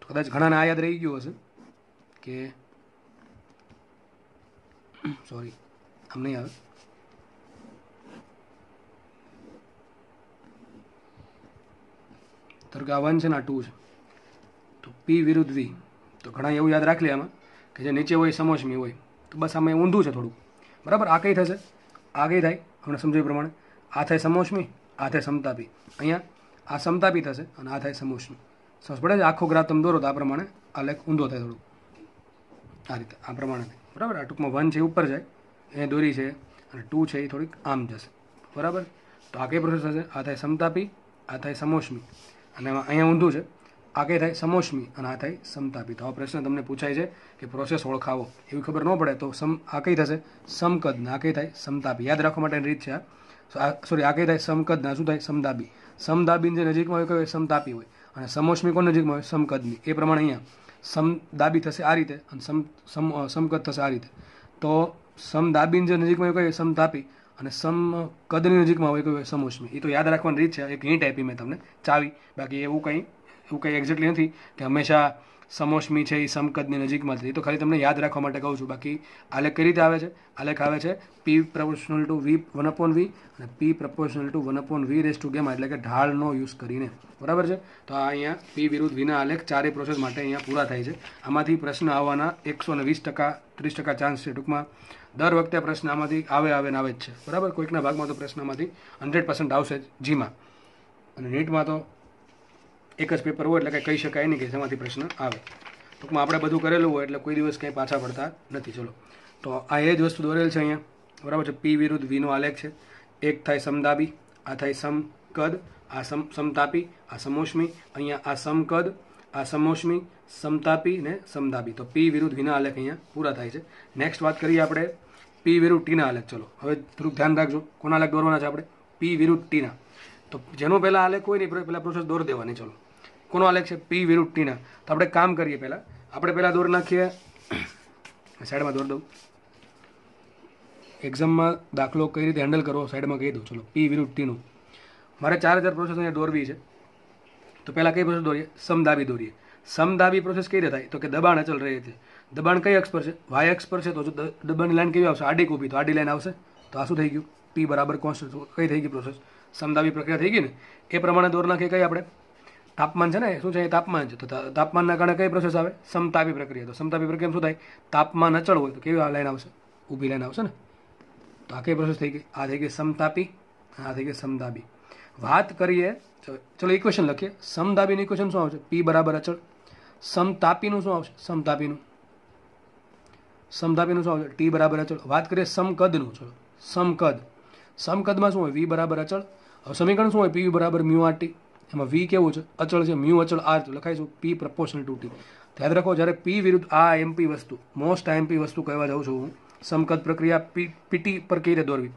તો કદાચ ઘણાને આ યાદ રહી ગયું હશે કે સોરી આમ નહીં આવે ધારો કે આ વન છે ને આ ટુ છે તો પી વિરુદ્ધ વી તો ઘણા એવું યાદ રાખ લે આમાં કે જે નીચે હોય સમોસમી હોય તો બસ આમાં ઊંધું છે થોડું બરાબર આ કઈ થશે આ કઈ થાય હમણાં સમજાવ્યું પ્રમાણે આ થાય સમોસમી આ થાય સમતાપી અહીંયા આ સમતાપી થશે અને આ થાય સમોષ્ણ સમજ પડે આખો ગ્રાફ તમે દોરો તો આ પ્રમાણે આ લેખ ઊંધો થાય થોડું આ રીતે આ પ્રમાણે બરાબર આ ટૂંકમાં વન છે ઉપર જાય એ દોરી છે અને ટુ છે એ થોડીક આમ જશે બરાબર તો આ કઈ પ્રોસેસ થશે આ થાય સમતાપી આ થાય સમોષ્મી અને અહીંયા ઊંધું છે આ કઈ થાય સમોષ્મી અને આ થાય સમતાપી તો આ પ્રશ્ન તમને પૂછાય છે કે પ્રોસેસ ઓળખાવો એવી ખબર ન પડે તો સમ આ કઈ થશે સમકદના આ કઈ થાય સમતાપી યાદ રાખવા માટેની રીત છે આ સોરી આ કઈ થાય સમકદના શું થાય સમતાપી સમદાબીન જે નજીકમાં હોય કહેવાય સમતાપી હોય અને સમોષ્મી કોણ નજીકમાં હોય સમકદની એ પ્રમાણે અહીંયા સમદાબી થશે આ રીતે અને સમ સમકદ થશે આ રીતે તો સમદાબીન જે નજીકમાં હોય કહેવાય સમતાપી અને સમકદની નજીકમાં હોય કહેવાય સમોષ્મી એ તો યાદ રાખવાની રીત છે એક હિન્ટ આપી મેં તમને ચાવી બાકી એવું કંઈ એવું કંઈ એક્ઝેક્ટલી નથી કે હંમેશા સમોસમી છે એ સમકદની નજીકમાં છે એ તો ખાલી તમને યાદ રાખવા માટે કહું છું બાકી આલેખ કઈ રીતે આવે છે આલેખ આવે છે p proportional to v one upon v અને p proportional to one upon v raise to gamma એટલે કે ઢાળનો યુઝ કરીને બરાબર છે તો આ અહીંયા પી વિરુદ્ધ વિના આલેખ ચારેય પ્રોસેસ માટે અહીંયા પૂરા થાય છે આમાંથી પ્રશ્ન આવવાના એકસો ને વીસ ટકા ત્રીસ ટકા ચાન્સ છે ટૂંકમાં દર વખતે પ્રશ્ન આમાંથી આવે આવે ને આવે જ છે બરાબર કોઈકના ભાગમાં તો પ્રશ્નમાંથી હંડ્રેડ પર્સન્ટ આવશે જ જીમાં અને નેટમાં તો એક જ પેપર હોય એટલે કંઈ કહી શકાય નહીં કે જેમાંથી પ્રશ્ન આવે ટૂંકમાં આપણે બધું કરેલું હોય એટલે કોઈ દિવસ કંઈ પાછા પડતા નથી ચલો તો આ એ જ વસ્તુ દોરેલ છે અહીંયા બરાબર છે પી વિરુદ્ધ વીનો આલેખ છે એક થાય સમદાબી આ થાય સમકદ આ સમ સમતાપી આ સમોષ્મી અહીંયા આ સમકદ આ સમોષ્મી સમતાપી ને સમદાબી તો પી વિરુદ્ધ વિના આલેખ અહીંયા પૂરા થાય છે નેક્સ્ટ વાત કરીએ આપણે પી વિરુદ્ધ ટીના આલેખ ચલો હવે થોડુંક ધ્યાન રાખજો કોના આલેખ દોરવાના છે આપણે પી વિરુદ્ધ ટીના તો જેનો પહેલાં આલેખ હોય ને પહેલાં પ્રોસેસ દોર દેવાની ચલો કોનો આલેખ છે પી વિરુદ્ધ ટીના તો આપણે કામ કરીએ પહેલાં આપણે પહેલાં દોર નાખીએ સાઈડમાં દોર દઉં એક્ઝામમાં દાખલો કઈ રીતે હેન્ડલ કરવો સાઈડમાં કહી દઉં ચલો પી વિરુદ્ધ ટીનું મારે ચાર હજાર પ્રોસેસ અહીંયા દોરવી છે તો પહેલાં કઈ પ્રોસેસ દોરીએ સમદાબી દોરીએ સમદાબી પ્રોસેસ કઈ રીતે થાય તો કે દબાણ અચલ રહી છે દબાણ કઈ અક્ષ પર છે વાય અક્ષ પર છે તો જો દબાણની લાઈન કેવી આવશે આડી ઊભી તો આડી લાઈન આવશે તો આ શું થઈ ગયું પી બરાબર કોન્સ્ટન્ટ કઈ થઈ ગઈ પ્રોસેસ સમદાવી પ્રક્રિયા થઈ ગઈ ને એ પ્રમાણે દોર નાખીએ કઈ આપણે તાપમાન છે ને શું છે એ તાપમાન છે તો તાપમાનના કારણે કઈ પ્રોસેસ આવે સમતાપી પ્રક્રિયા તો સમતાપી પ્રક્રિયા શું થાય તાપમાન અચળ હોય તો કેવી લાઈન આવશે ઊભી લાઈન આવશે ને તો આ કઈ પ્રોસેસ થઈ ગઈ આ થઈ ગઈ સમતાપી આ થઈ ગઈ સમતાપી વાત કરીએ ચલો ઇક્વેશન લખીએ સમતાપીનું ઇક્વેશન શું આવશે પી બરાબર અચળ સમતાપીનું શું આવશે સમતાપીનું સમતાપીનું શું આવશે ટી બરાબર અચળ વાત કરીએ સમકદનું ચલો સમકદ સમકદમાં શું હોય વી બરાબર અચળ હવે સમીકરણ શું હોય પી બરાબર મ્યુ આર ટી એમાં વી કેવું છે અચળ છે મ્યુ અચળ આર લખાઈશું પી પ્રપોર્શનલ ટુ ટી યાદ રાખો જ્યારે પી વિરુદ્ધ આ એમપી વસ્તુ મોસ્ટ એમપી વસ્તુ કહેવા જાઉં છું હું સમકદ પ્રક્રિયા પી પીટી પર કઈ રીતે દોરવી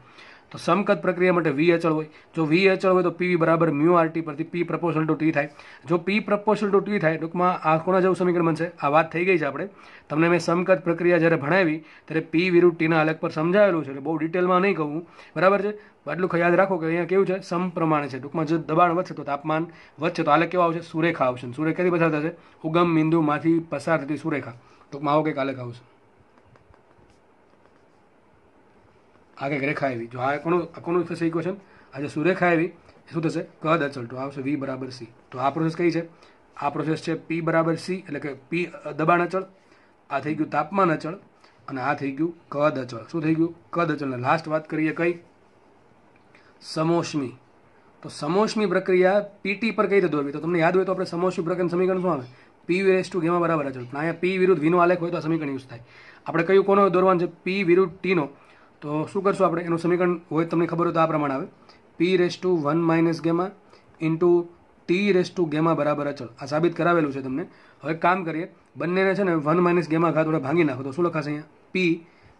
તો સમકદ પ્રક્રિયા માટે વી અચળ હોય જો વી અચળ હોય તો પી બરાબર મ્યુ આર ટી પરથી પી પ્રપોર્શનલ ટુ ટી થાય જો પી પ્રપોર્શનલ ટુ ટી થાય ટૂંકમાં આ કોના જેવું સમીકરણ બનશે આ વાત થઈ ગઈ છે આપણે તમને મેં સમકદ પ્રક્રિયા જ્યારે ભણાવી ત્યારે પી વિરુદ્ધ ટીના અલગ પર સમજાવેલું છે એટલે બહુ ડિટેલમાં નહીં કહું બરાબર છે આટલું યાદ રાખો કે અહીંયા કેવું છે સમપ્રમાણે છે ટૂંકમાં જો દબાણ વધશે તો તાપમાન વધશે તો આલે કેવા આવશે સુરેખા આવશે સુરેખ ક્યાંથી પસાર થશે ઉગમ બિંદુમાંથી પસાર થતી સુરેખા ટૂંકમાં આવો કંઈક આલેખ આવશે આ કંઈક રેખા આવી જો આ કોનું કોનું થશે ક્વેશ્ચન આ જે સુરેખા આવી શું થશે કદ અચલ તો આવશે વી બરાબર સી તો આ પ્રોસેસ કઈ છે આ પ્રોસેસ છે પી બરાબર સી એટલે કે પી દબાણ અચળ આ થઈ ગયું તાપમાન અચળ અને આ થઈ ગયું કદ અચળ શું થઈ ગયું કદ અચળ લાસ્ટ વાત કરીએ કઈ સમોષ્મિ તો સમોષ્મી પ્રક્રિયા પીટી પર કઈ રીતે દોરવી તો તમને યાદ હોય તો આપણે સમોષ્મી પ્રક્રિયા સમીકરણ શું આવે પી રેસ ટુ ગેમાં બરાબર અચળ પણ અહીંયા પી વિરુદ્ધ વીનો આલેખ હોય તો આ સમીકરણ યુઝ થાય આપણે કયું કોનો દોરવાનું છે પી વિરુદ્ધ ટીનો તો શું કરશું આપણે એનું સમીકરણ હોય તમને ખબર હોય તો આ પ્રમાણે આવે p raise to one minus gamma into t raise to gamma બરાબર અચળ આ સાબિત કરાવેલું છે તમને હવે કામ કરીએ બંનેને છે ને વન માઇનસ ગેમા ઘાત વડે ભાંગી નાખો તો શું લખાશે અહીંયા p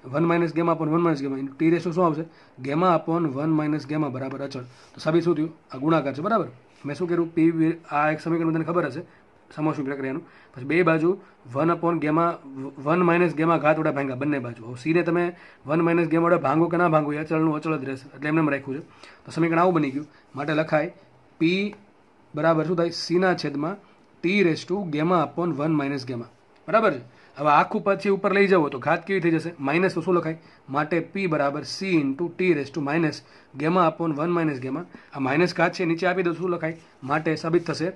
one minus gamma upon one minus gamma into t ratio શું આવશે gamma upon one minus gamma બરાબર અચળ તો સાબિત શું થયું આ ગુણાકાર છે બરાબર મેં શું કર્યું પી આ એક સમીકરણ તને ખબર હશે સમોષ્મ પ્રક્રિયાનું પછી બે બાજુ one upon gamma one minus gamma ઘાત વડા ભાંગા બંને બાજુ હવે સીને તમે વન માઇનસ ગેમા વડે ભાંગો કે ના ભાંગો એ અચળનું અચળ જ રહેશે એટલે એમને રાખ્યું છે તો સમીકરણ આવું બની ગયું માટે લખાય પી બરાબર શું થાય સીના છેદમાં t raise to gamma upon one minus gamma બરાબર છે હવે આખું પછી ઉપર લઈ જવો તો ઘાત કેવી થઈ જશે માઇનસ શું લખાય માટે પી બરાબર c into t raise to minus gamma upon one minus gamma આ માઇનસ ઘાત છે નીચે આપી દો શું લખાય માટે સાબિત થશે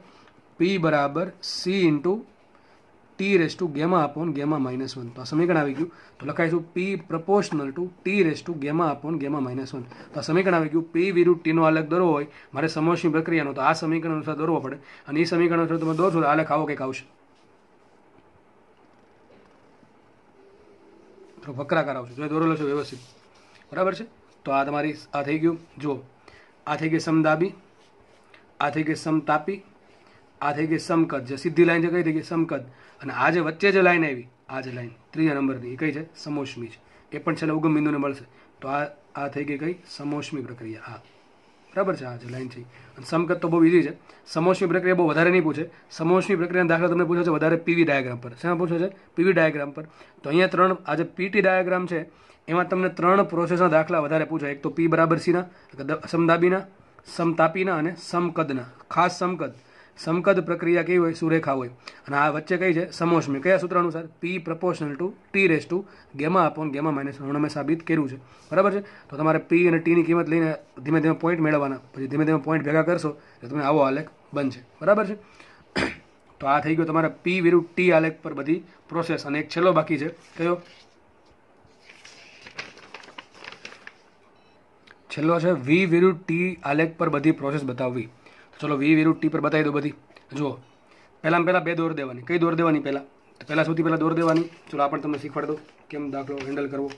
પી બરાબર c into t raise to gamma upon gamma minus one તો આ સમીકરણ આવી ગયું તો લખાઈશું p proportional to t raise to gamma upon gamma minus one તો આ સમીકરણ આવી ગયું પી વિરુદ્ધ ટીનો અલગ દોરવો હોય મારે સમોસની પ્રક્રિયાનો તો આ સમીકરણ અનુસાર દોરવો પડે અને એ સમીકરણ અનુસાર તમે દોરશો તો આલેખ આવો કંઈક આવશે થોડોક વકરા કરાવશો જો દોરેલો છે વ્યવસ્થિત બરાબર છે તો આ તમારી આ થઈ ગયું જુઓ આ થઈ ગઈ સમદાબી આ થઈ ગઈ સમતાપી આ થઈ ગઈ સમકદ જે સીધી લાઈન છે કઈ થઈ ગઈ સમકદ અને આ જે વચ્ચે જે લાઈન આવી આ જે લાઈન ત્રીજા નંબરની એ કઈ છે સમોષ્મી છે એ પણ છેલ્લે ઉગમ બિંદુને મળશે તો આ આ થઈ ગઈ કઈ સમોષ્મી પ્રક્રિયા આ બરાબર છે આ છે લાઈન છે અને સમકત તો બહુ ઇઝી છે સમોસની પ્રક્રિયા બહુ વધારે નહીં પૂછે સમોસની પ્રક્રિયા દાખલા તમને પૂછે છે વધારે પીવી ડાયાગ્રામ પર શેમાં પૂછે છે પીવી ડાયાગ્રામ પર તો અહીંયા ત્રણ આ જે પીટી ડાયાગ્રામ છે એમાં તમને ત્રણ પ્રોસેસના દાખલા વધારે પૂછાય એક તો પી બરાબર સીના સમદાબીના સમતાપીના અને સમકદના ખાસ સમકદ સમકદ પ્રક્રિયા કેવી હોય સુરેખા હોય અને આ વચ્ચે કઈ છે સમોષ્મિ કયા સૂત્ર અનુસાર p proportional to t raise to gamma upon gamma minus one અમે સાબિત કર્યું છે બરાબર છે તો તમારે પી અને ટીની કિંમત લઈને ધીમે ધીમે પોઈન્ટ મેળવવાના પછી ધીમે ધીમે પોઈન્ટ ભેગા કરશો તો તમને આવો આલેખ બનશે બરાબર છે તો આ થઈ ગયો તમારે પી વિરુદ્ધ ટી આલેખ પર બધી પ્રોસેસ અને એક છેલ્લો બાકી છે કયો છેલ્લો છે વી વિરુદ્ધ ટી આલેખ પર બધી પ્રોસેસ બતાવવી ચલો વી વિરુદ્ધ ટી પર બતાવી દો બધી જુઓ પહેલાં પહેલાં બે દોર દેવાની કઈ દોર દેવાની પહેલાં તો પહેલાં સૌથી પહેલાં દોર દેવાની ચલો આ પણ તમને શીખવાડ દો કેમ દાખલો હેન્ડલ કરવો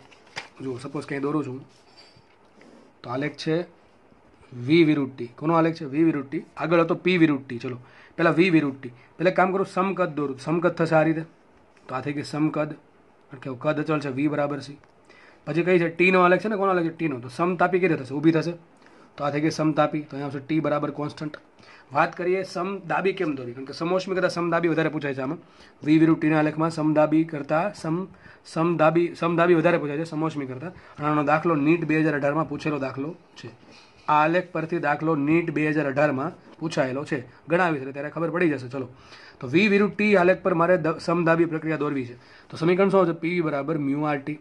જુઓ સપોઝ ક્યાંય દોરું છું તો આલેખ છે વી વિરુદ્ધ કોનો આલેખ છે વી વિરુટ્ટી આગળ હતો પી વિરુટ્ટી ચલો પહેલાં વી વિરુટ્ટી ટી પહેલાં કામ કરું સમકદ દોરું સમકદ થશે આ રીતે તો આ થઈ ગઈ સમકદ કારણ કેવું કદ અચળ છે વી બરાબર સી પછી કઈ છે ટીનો આલેખ છે ને કોનો આલેખ છે ટીનો તો સમતાપી કઈ રીતે થશે ઊભી થશે તો આ થઈ ગઈ સમતાપી તો અહીંયા આવશે ટી બરાબર કોન્સ્ટન્ટ વાત કરીએ સમ દાબી કેમ દોરી કારણ કે સમોષ્મી કરતાં સમદાબી વધારે પૂછાય છે આમાં વી વિરુટીના લેખમાં સમદાબી કરતાં સમ સમદાબી સમદાબી વધારે પૂછાય છે સમોષ્મી કરતાં આનો દાખલો નીટ બે હજાર અઢારમાં પૂછેલો દાખલો છે આ આલેખ પરથી દાખલો નીટ બે હજાર અઢારમાં પૂછાયેલો છે ગણાવી છે ત્યારે ખબર પડી જશે ચલો તો વી વિરુટ ટી આલેખ પર મારે સમદાબી પ્રક્રિયા દોરવી છે તો સમીકરણ શું છે પી બરાબર મ્યુઆર ટી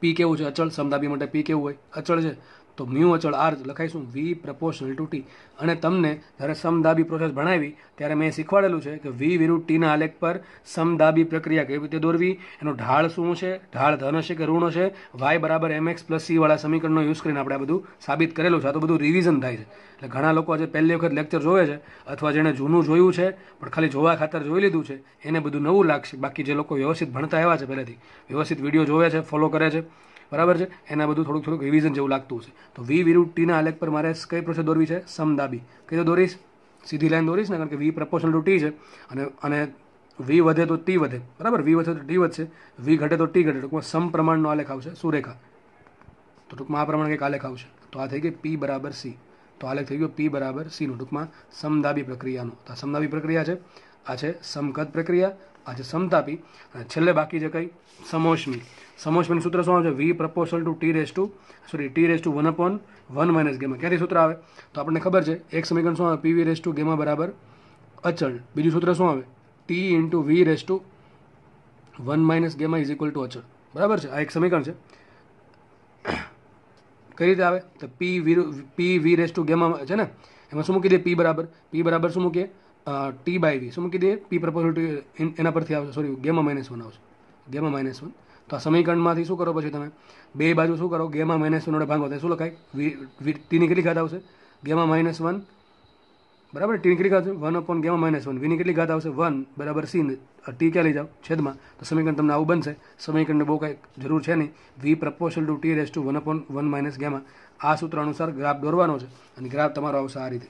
પી કેવું છે અચળ સમદાબી માટે પી કેવું હોય અચળ છે તો મ્યુ અચળ આર લખાઈશું વી પ્રપોર્શનલ ટુ ટી અને તમને જ્યારે સમદાબી પ્રોસેસ ભણાવી ત્યારે મેં શીખવાડેલું છે કે વી વિરુદ્ધ ટીના આલેખ પર સમદાબી પ્રક્રિયા કેવી રીતે દોરવી એનો ઢાળ શું છે ઢાળ ધન હશે કે ઋણ હશે વાય બરાબર એમ એક્સ પ્લસ સીવાળા સમીકરણનો યુઝ કરીને આપણે આ બધું સાબિત કરેલું છે આ તો બધું રિવિઝન થાય છે એટલે ઘણા લોકો આજે પહેલી વખત લેક્ચર જોવે છે અથવા જેણે જૂનું જોયું છે પણ ખાલી જોવા ખાતર જોઈ લીધું છે એને બધું નવું લાગશે બાકી જે લોકો વ્યવસ્થિત ભણતા આવ્યા છે પહેલેથી વ્યવસ્થિત વિડીયો જોવે છે ફોલો કરે છે બરાબર છે એના બધું થોડુંક થોડુંક રિવિઝન જેવું લાગતું હશે તો વી વિરુદ્ધ ટીના આલેખ પર મારે કઈ પ્રોસેસ દોરવી છે સમદાબી કઈ તો દોરીશ સીધી લાઈન દોરીશ ને કારણ કે વી પ્રપોર્શનલ ટુ ટી છે અને અને વી વધે તો ટી વધે બરાબર વી વધે તો ટી વધશે વી ઘટે તો ટી ઘટે ટૂંકમાં સમ સમપ્રમાણનો આલેખ આવશે સુરેખા તો ટૂંકમાં આ પ્રમાણે કંઈક આલેખ આવશે તો આ થઈ ગઈ પી બરાબર સી તો આલેખ થઈ ગયો પી બરાબર સીનો ટૂંકમાં સમદાબી પ્રક્રિયાનો તો આ સમદાબી પ્રક્રિયા છે આ છે સમકદ પ્રક્રિયા આ છે સમતાપી અને છેલ્લે બાકી છે કંઈ સમોષ્મી સમોષ્મિનું સૂત્ર શું આવે છે v proportional to t raise to sorry t raise to one upon one minus gamma ક્યાંથી સૂત્ર આવે તો આપણને ખબર છે એક સમીકરણ શું આવે p v raise to gamma બરાબર અચળ બીજું સૂત્ર શું આવે t into V raise to one minus gamma is equal to અચળ બરાબર છે આ એક સમીકરણ છે કઈ રીતે આવે તો p v p v raise to gamma છે ને એમાં શું મૂકી દે પી બરાબર પી બરાબર શું મૂકીએ ટી બાય વી શું મૂકી દે પી પ્રપોઝલ ટુ એના પરથી આવશે સોરી ગેમા માઇનસ વન આવશે ગેમા માઇનસ વન તો આ સમીકરણમાંથી શું કરો પછી તમે બે બાજુ શું કરો ગેમા માઇનસ વન ભાગો તો શું લખાય ટીની કેટલી ઘાત આવશે ગેમા માઇનસ વન બરાબર ટીની કેટલી ઘાત one upon gamma minus one વીની કેટલી ઘાત આવશે વન બરાબર સી ટી ક્યાં લઈ જાઓ છેદમાં તો સમીકરણ તમને આવું બનશે સમીકરણને બહુ કાંઈ જરૂર છે નહીં v proportion to t raise to one upon one minus ગેમાં આ સૂત્ર અનુસાર ગ્રાફ દોરવાનો છે અને ગ્રાફ તમારો આવશે આ રીતે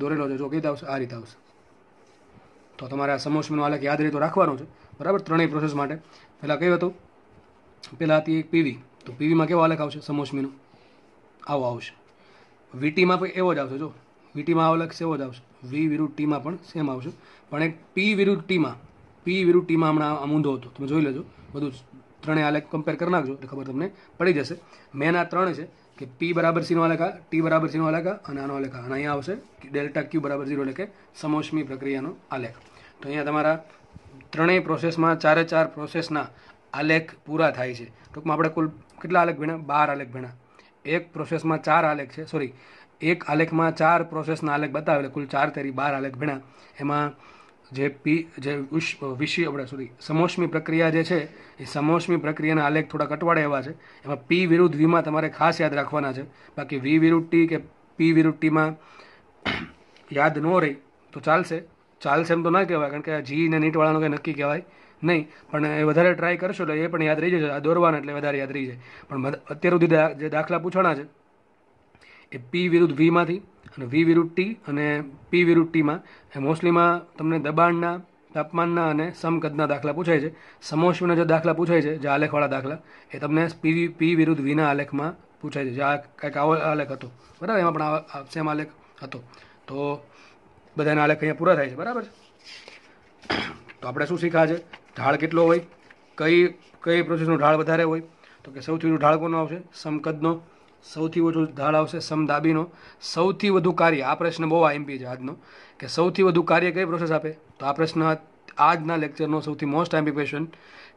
દોરેલો છે જો કઈ આવશે આ રીતે આવશે તો તમારે આ સમોષ્મનો આલેખ યાદ રહે તો રાખવાનો છે બરાબર ત્રણેય પ્રોસેસ માટે પહેલાં કહ્યું હતું પહેલાં હતી એક પીવી તો પીવીમાં કેવો અલગ આવશે સમોષ્મીનો આવો આવશે વીટીમાં પણ એવો જ આવશે જો વીટીમાં અલગ છે એવો જ આવશે વી વિરુદ્ધ ટીમાં પણ સેમ આવશે પણ એક પી વિરુદ્ધ ટીમાં પી વિરુદ્ધ ટીમાં હમણાં આમ ઊંધો હતો તમે જોઈ લેજો બધું ત્રણેય આલેખ કમ્પેર કરી નાખજો એટલે ખબર તમને પડી જશે મેન આ ત્રણ છે કે પી બરાબર સીનો આલેખ આ ટી બરાબર સીનો આલેખ અને આનો આલેખ અને અહીંયા આવશે કે ડેલ્ટા ક્યુ બરાબર ઝીરો એટલે કે સમોસમી પ્રક્રિયાનો આલેખ તો અહીંયા તમારા ત્રણેય પ્રોસેસમાં ચારે ચાર પ્રોસેસના આલેખ પૂરા થાય છે ટૂંકમાં આપણે કુલ કેટલા આલેખ ભણ્યા બાર આલેખ ભણ્યા એક પ્રોસેસમાં ચાર આલેખ છે સોરી એક આલેખમાં ચાર પ્રોસેસના આલેખ બતાવેલા કુલ ચાર તેરી બાર આલેખ ભણ્યા એમાં જે પી જે વિષય આપણે સોરી સમોસમી પ્રક્રિયા જે છે એ સમોસમી પ્રક્રિયાના આલેખ થોડા કટવાડે એવા છે એમાં પી વિરુદ્ધ વીમાં તમારે ખાસ યાદ રાખવાના છે બાકી વી વિરુદ્ધ ટી કે પી વિરુદ્ધ ટીમાં યાદ ન રહી તો ચાલશે ચાલશે એમ તો ના કહેવાય કારણ કે જી ને નીટવાળાનું કંઈ નક્કી કહેવાય નહીં પણ એ વધારે ટ્રાય કરશો એટલે એ પણ યાદ રહી જશે આ દોરવાના એટલે વધારે યાદ રહી જાય પણ અત્યાર સુધી જે દાખલા પૂછવાના છે એ પી વિરુદ્ધ વીમાંથી અને વી વિરુદ્ધ ટી અને પી વિરુદ્ધ ટીમાં એ મોસ્ટલીમાં તમને દબાણના તાપમાનના અને સમકદના દાખલા પૂછાય છે સમોષ્મના જે દાખલા પૂછાય છે જે આલેખવાળા દાખલા એ તમને પી પી વિરુદ્ધ વીના આલેખમાં પૂછાય છે જે આ કંઈક આવો આલેખ હતો બરાબર એમાં પણ સેમ આલેખ હતો તો બધાના આલેખ અહીંયા પૂરા થાય છે બરાબર છે તો આપણે શું શીખ્યા છે ઢાળ કેટલો હોય કઈ કઈ પ્રોસેસનો ઢાળ વધારે હોય તો કે સૌથી વધુ ઢાળ કોનો આવશે સમકદનો સૌથી વધુ ઢાળ આવશે સમદાબીનો સૌથી વધુ કાર્ય આ પ્રશ્ન બહુ આઈએમપી છે આજનો કે સૌથી વધુ કાર્ય કઈ પ્રોસેસ આપે તો આ પ્રશ્ન આજના લેક્ચરનો સૌથી મોસ્ટ આઈએમપી ક્વેશ્ચન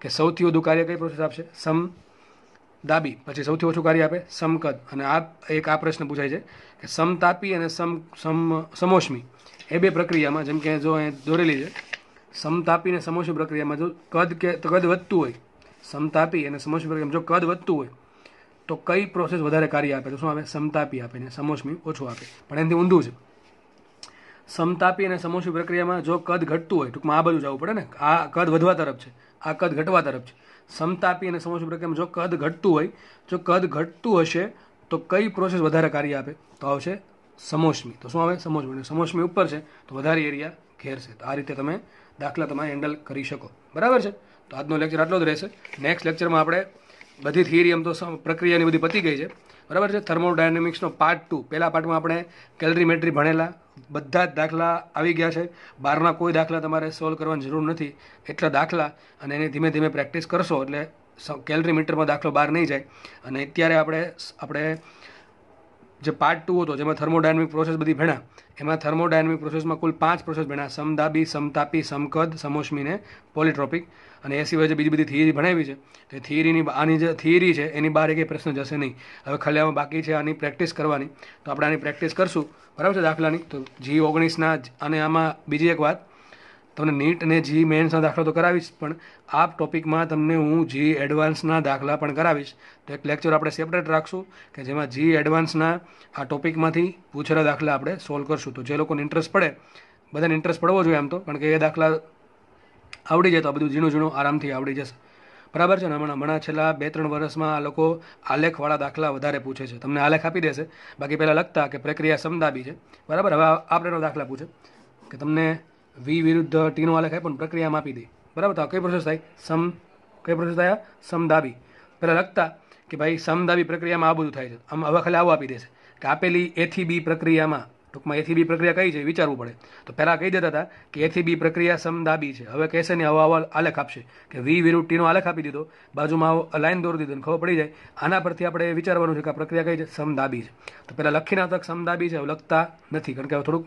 કે સૌથી વધુ કાર્ય કઈ પ્રોસેસ આપશે સમ દાબી પછી સૌથી ઓછું કાર્ય આપે સમકદ અને આ એક આ પ્રશ્ન પૂછાય છે કે સમતાપી અને સમ સમ સમોષ્મી એ બે પ્રક્રિયામાં જેમ કે જો અહીંયા દોરેલી છે સમતાપીને સમોષ્મ પ્રક્રિયામાં જો કદ કે કદ વધતું હોય સમતાપી અને સમોષ્મ પ્રક્રિયામાં જો કદ વધતું હોય તો કઈ પ્રોસેસ વધારે કાર્ય આપે તો શું આવે સમતાપી આપે ને સમોષ્મી ઓછું આપે પણ એનાથી ઊંધું છે સમતાપી અને સમોષ્મી પ્રક્રિયામાં જો કદ ઘટતું હોય ટૂંકમાં આ બાજુ જવું પડે ને આ કદ વધવા તરફ છે આ કદ ઘટવા તરફ છે સમતાપી અને સમોષ્મી પ્રક્રિયામાં જો કદ ઘટતું હોય જો કદ ઘટતું હશે તો કઈ પ્રોસેસ વધારે કાર્ય આપે તો આવશે સમોષ્મી તો શું આવે સમોષ્મી સમોષ્મી ઉપર છે તો વધારે એરિયા ઘેરશે તો આ રીતે તમે દાખલા તમે હેન્ડલ કરી શકો બરાબર છે તો આજનો લેક્ચર આટલો જ રહેશે નેક્સ્ટ લેક્ચરમાં આપણે બધી થિયરી એમ તો પ્રક્રિયાની બધી પતી ગઈ છે બરાબર છે થર્મોડાયનેમિક્સનો પાર્ટ ટુ પહેલા પાર્ટમાં આપણે કેલરીમેટ્રી ભણેલા બધા જ દાખલા આવી ગયા છે બહારના કોઈ દાખલા તમારે સોલ્વ કરવાની જરૂર નથી એટલા દાખલા અને એની ધીમે ધીમે પ્રેક્ટિસ કરશો એટલે કેલરીમીટરમાં દાખલો બહાર નહીં જાય અને અત્યારે આપણે આપણે જે પાર્ટ ટુ હતો જેમાં થર્મોડાયનેમિક પ્રોસેસ બધી ભણ્યા એમાં થર્મોડાયનેમિક પ્રોસેસમાં કુલ પાંચ પ્રોસેસ ભણ્યા સમદાબી સમતાપી સમકદ સમોષ્મીને પોલિટ્રોપિક અને એ સિવાય જે બીજી બધી થિયરી ભણાવી છે તે એ થિયરીની આની જે થિયરી છે એની બહાર એક પ્રશ્ન જશે નહીં હવે ખલેવામાં બાકી છે આની પ્રેક્ટિસ કરવાની તો આપણે આની પ્રેક્ટિસ કરશું બરાબર છે દાખલાની તો જી ઓગણીસના અને આમાં બીજી એક વાત તમને નીટ અને જી મેન્સના દાખલા તો કરાવીશ પણ આ ટોપિકમાં તમને હું જી એડવાન્સના દાખલા પણ કરાવીશ તો એક લેક્ચર આપણે સેપરેટ રાખશું કે જેમાં જી એડવાન્સના આ ટોપિકમાંથી પૂછેલા દાખલા આપણે સોલ્વ કરશું તો જે લોકોને ઇન્ટરેસ્ટ પડે બધાને ઇન્ટરેસ્ટ પડવો જોઈએ આમ તો કારણ કે એ દાખલા આવડી જાય તો બધું ઝીણું ઝીણું આરામથી આવડી જશે બરાબર છે ને હમણાં હમણાં છેલ્લા બે ત્રણ વર્ષમાં આ લોકો આલેખવાળા દાખલા વધારે પૂછે છે તમને આલેખ આપી દેશે બાકી પહેલાં લખતા કે પ્રક્રિયા સમદાબી છે બરાબર હવે આ પ્રકારનો દાખલા પૂછે કે તમને વી વિરુદ્ધ ટીનું આલેખ આવે પણ પ્રક્રિયામાં આપી દે બરાબર તો કઈ પ્રોસેસ થાય સમ કઈ પ્રોસેસ થાય સમદાબી પહેલાં લખતા કે ભાઈ સમદાબી પ્રક્રિયામાં આ બધું થાય છે આમ હવે ખાલી આવું આપી દેશે કે આપેલી એથી બી પ્રક્રિયામાં ટૂંકમાં એથી બી પ્રક્રિયા કઈ છે વિચારવું પડે તો પહેલાં કહી દેતા હતા કે એથી બી પ્રક્રિયા સમદાબી છે હવે કહેશે ને આવા આલેખ આપશે કે વી વિરુદ્ધ ટીનો આલેખ આપી દીધો બાજુમાં લાઈન દોરી દીધો ખબર પડી જાય આના પરથી આપણે વિચારવાનું છે કે આ પ્રક્રિયા કઈ છે સમદાબી છે તો પહેલાં લખીને આવતા સમદાબી છે હવે લખતા નથી કારણ કે હવે થોડુંક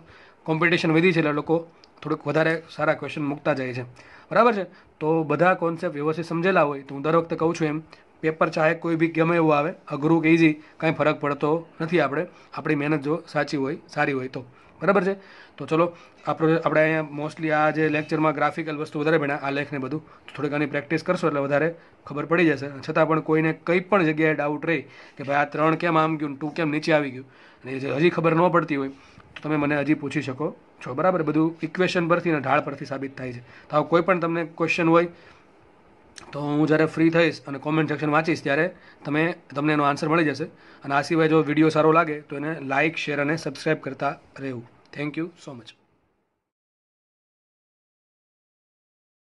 કોમ્પિટિશન વધી છે એટલે લોકો થોડુંક વધારે સારા ક્વેશ્ચન મૂકતા જાય છે બરાબર છે તો બધા કોન્સેપ્ટ વ્યવસ્થિત સમજેલા હોય તો હું દર વખતે કહું છું એમ પેપર ચાહે કોઈ બી ગમે એવું આવે અઘરું કે ઇઝી કાંઈ ફરક પડતો નથી આપણે આપણી મહેનત જો સાચી હોય સારી હોય તો બરાબર છે તો ચલો આપણો આપણે અહીંયા મોસ્ટલી આ જે લેક્ચરમાં ગ્રાફિકલ વસ્તુ વધારે ભણ્યા આ લેખને બધું થોડીક આની પ્રેક્ટિસ કરશો એટલે વધારે ખબર પડી જશે છતાં પણ કોઈને કંઈ પણ જગ્યાએ ડાઉટ રહે કે ભાઈ આ ત્રણ કેમ આમ ગયું ટુ કેમ નીચે આવી ગયું અને હજી ખબર ન પડતી હોય તો તમે મને હજી પૂછી શકો છો બરાબર બધું ઇક્વેશન પરથી અને ઢાળ પરથી સાબિત થાય છે તો આવો કોઈ પણ તમને ક્વેશ્ચન હોય તો હું જ્યારે ફ્રી થઈશ અને કોમેન્ટ સેક્શન વાંચીશ ત્યારે તમે તમને એનો આન્સર મળી જશે અને આ સિવાય જો વિડીયો સારો લાગે તો એને લાઇક શેર અને સબસ્ક્રાઈબ કરતા રહેવું થેન્ક યુ સો મચ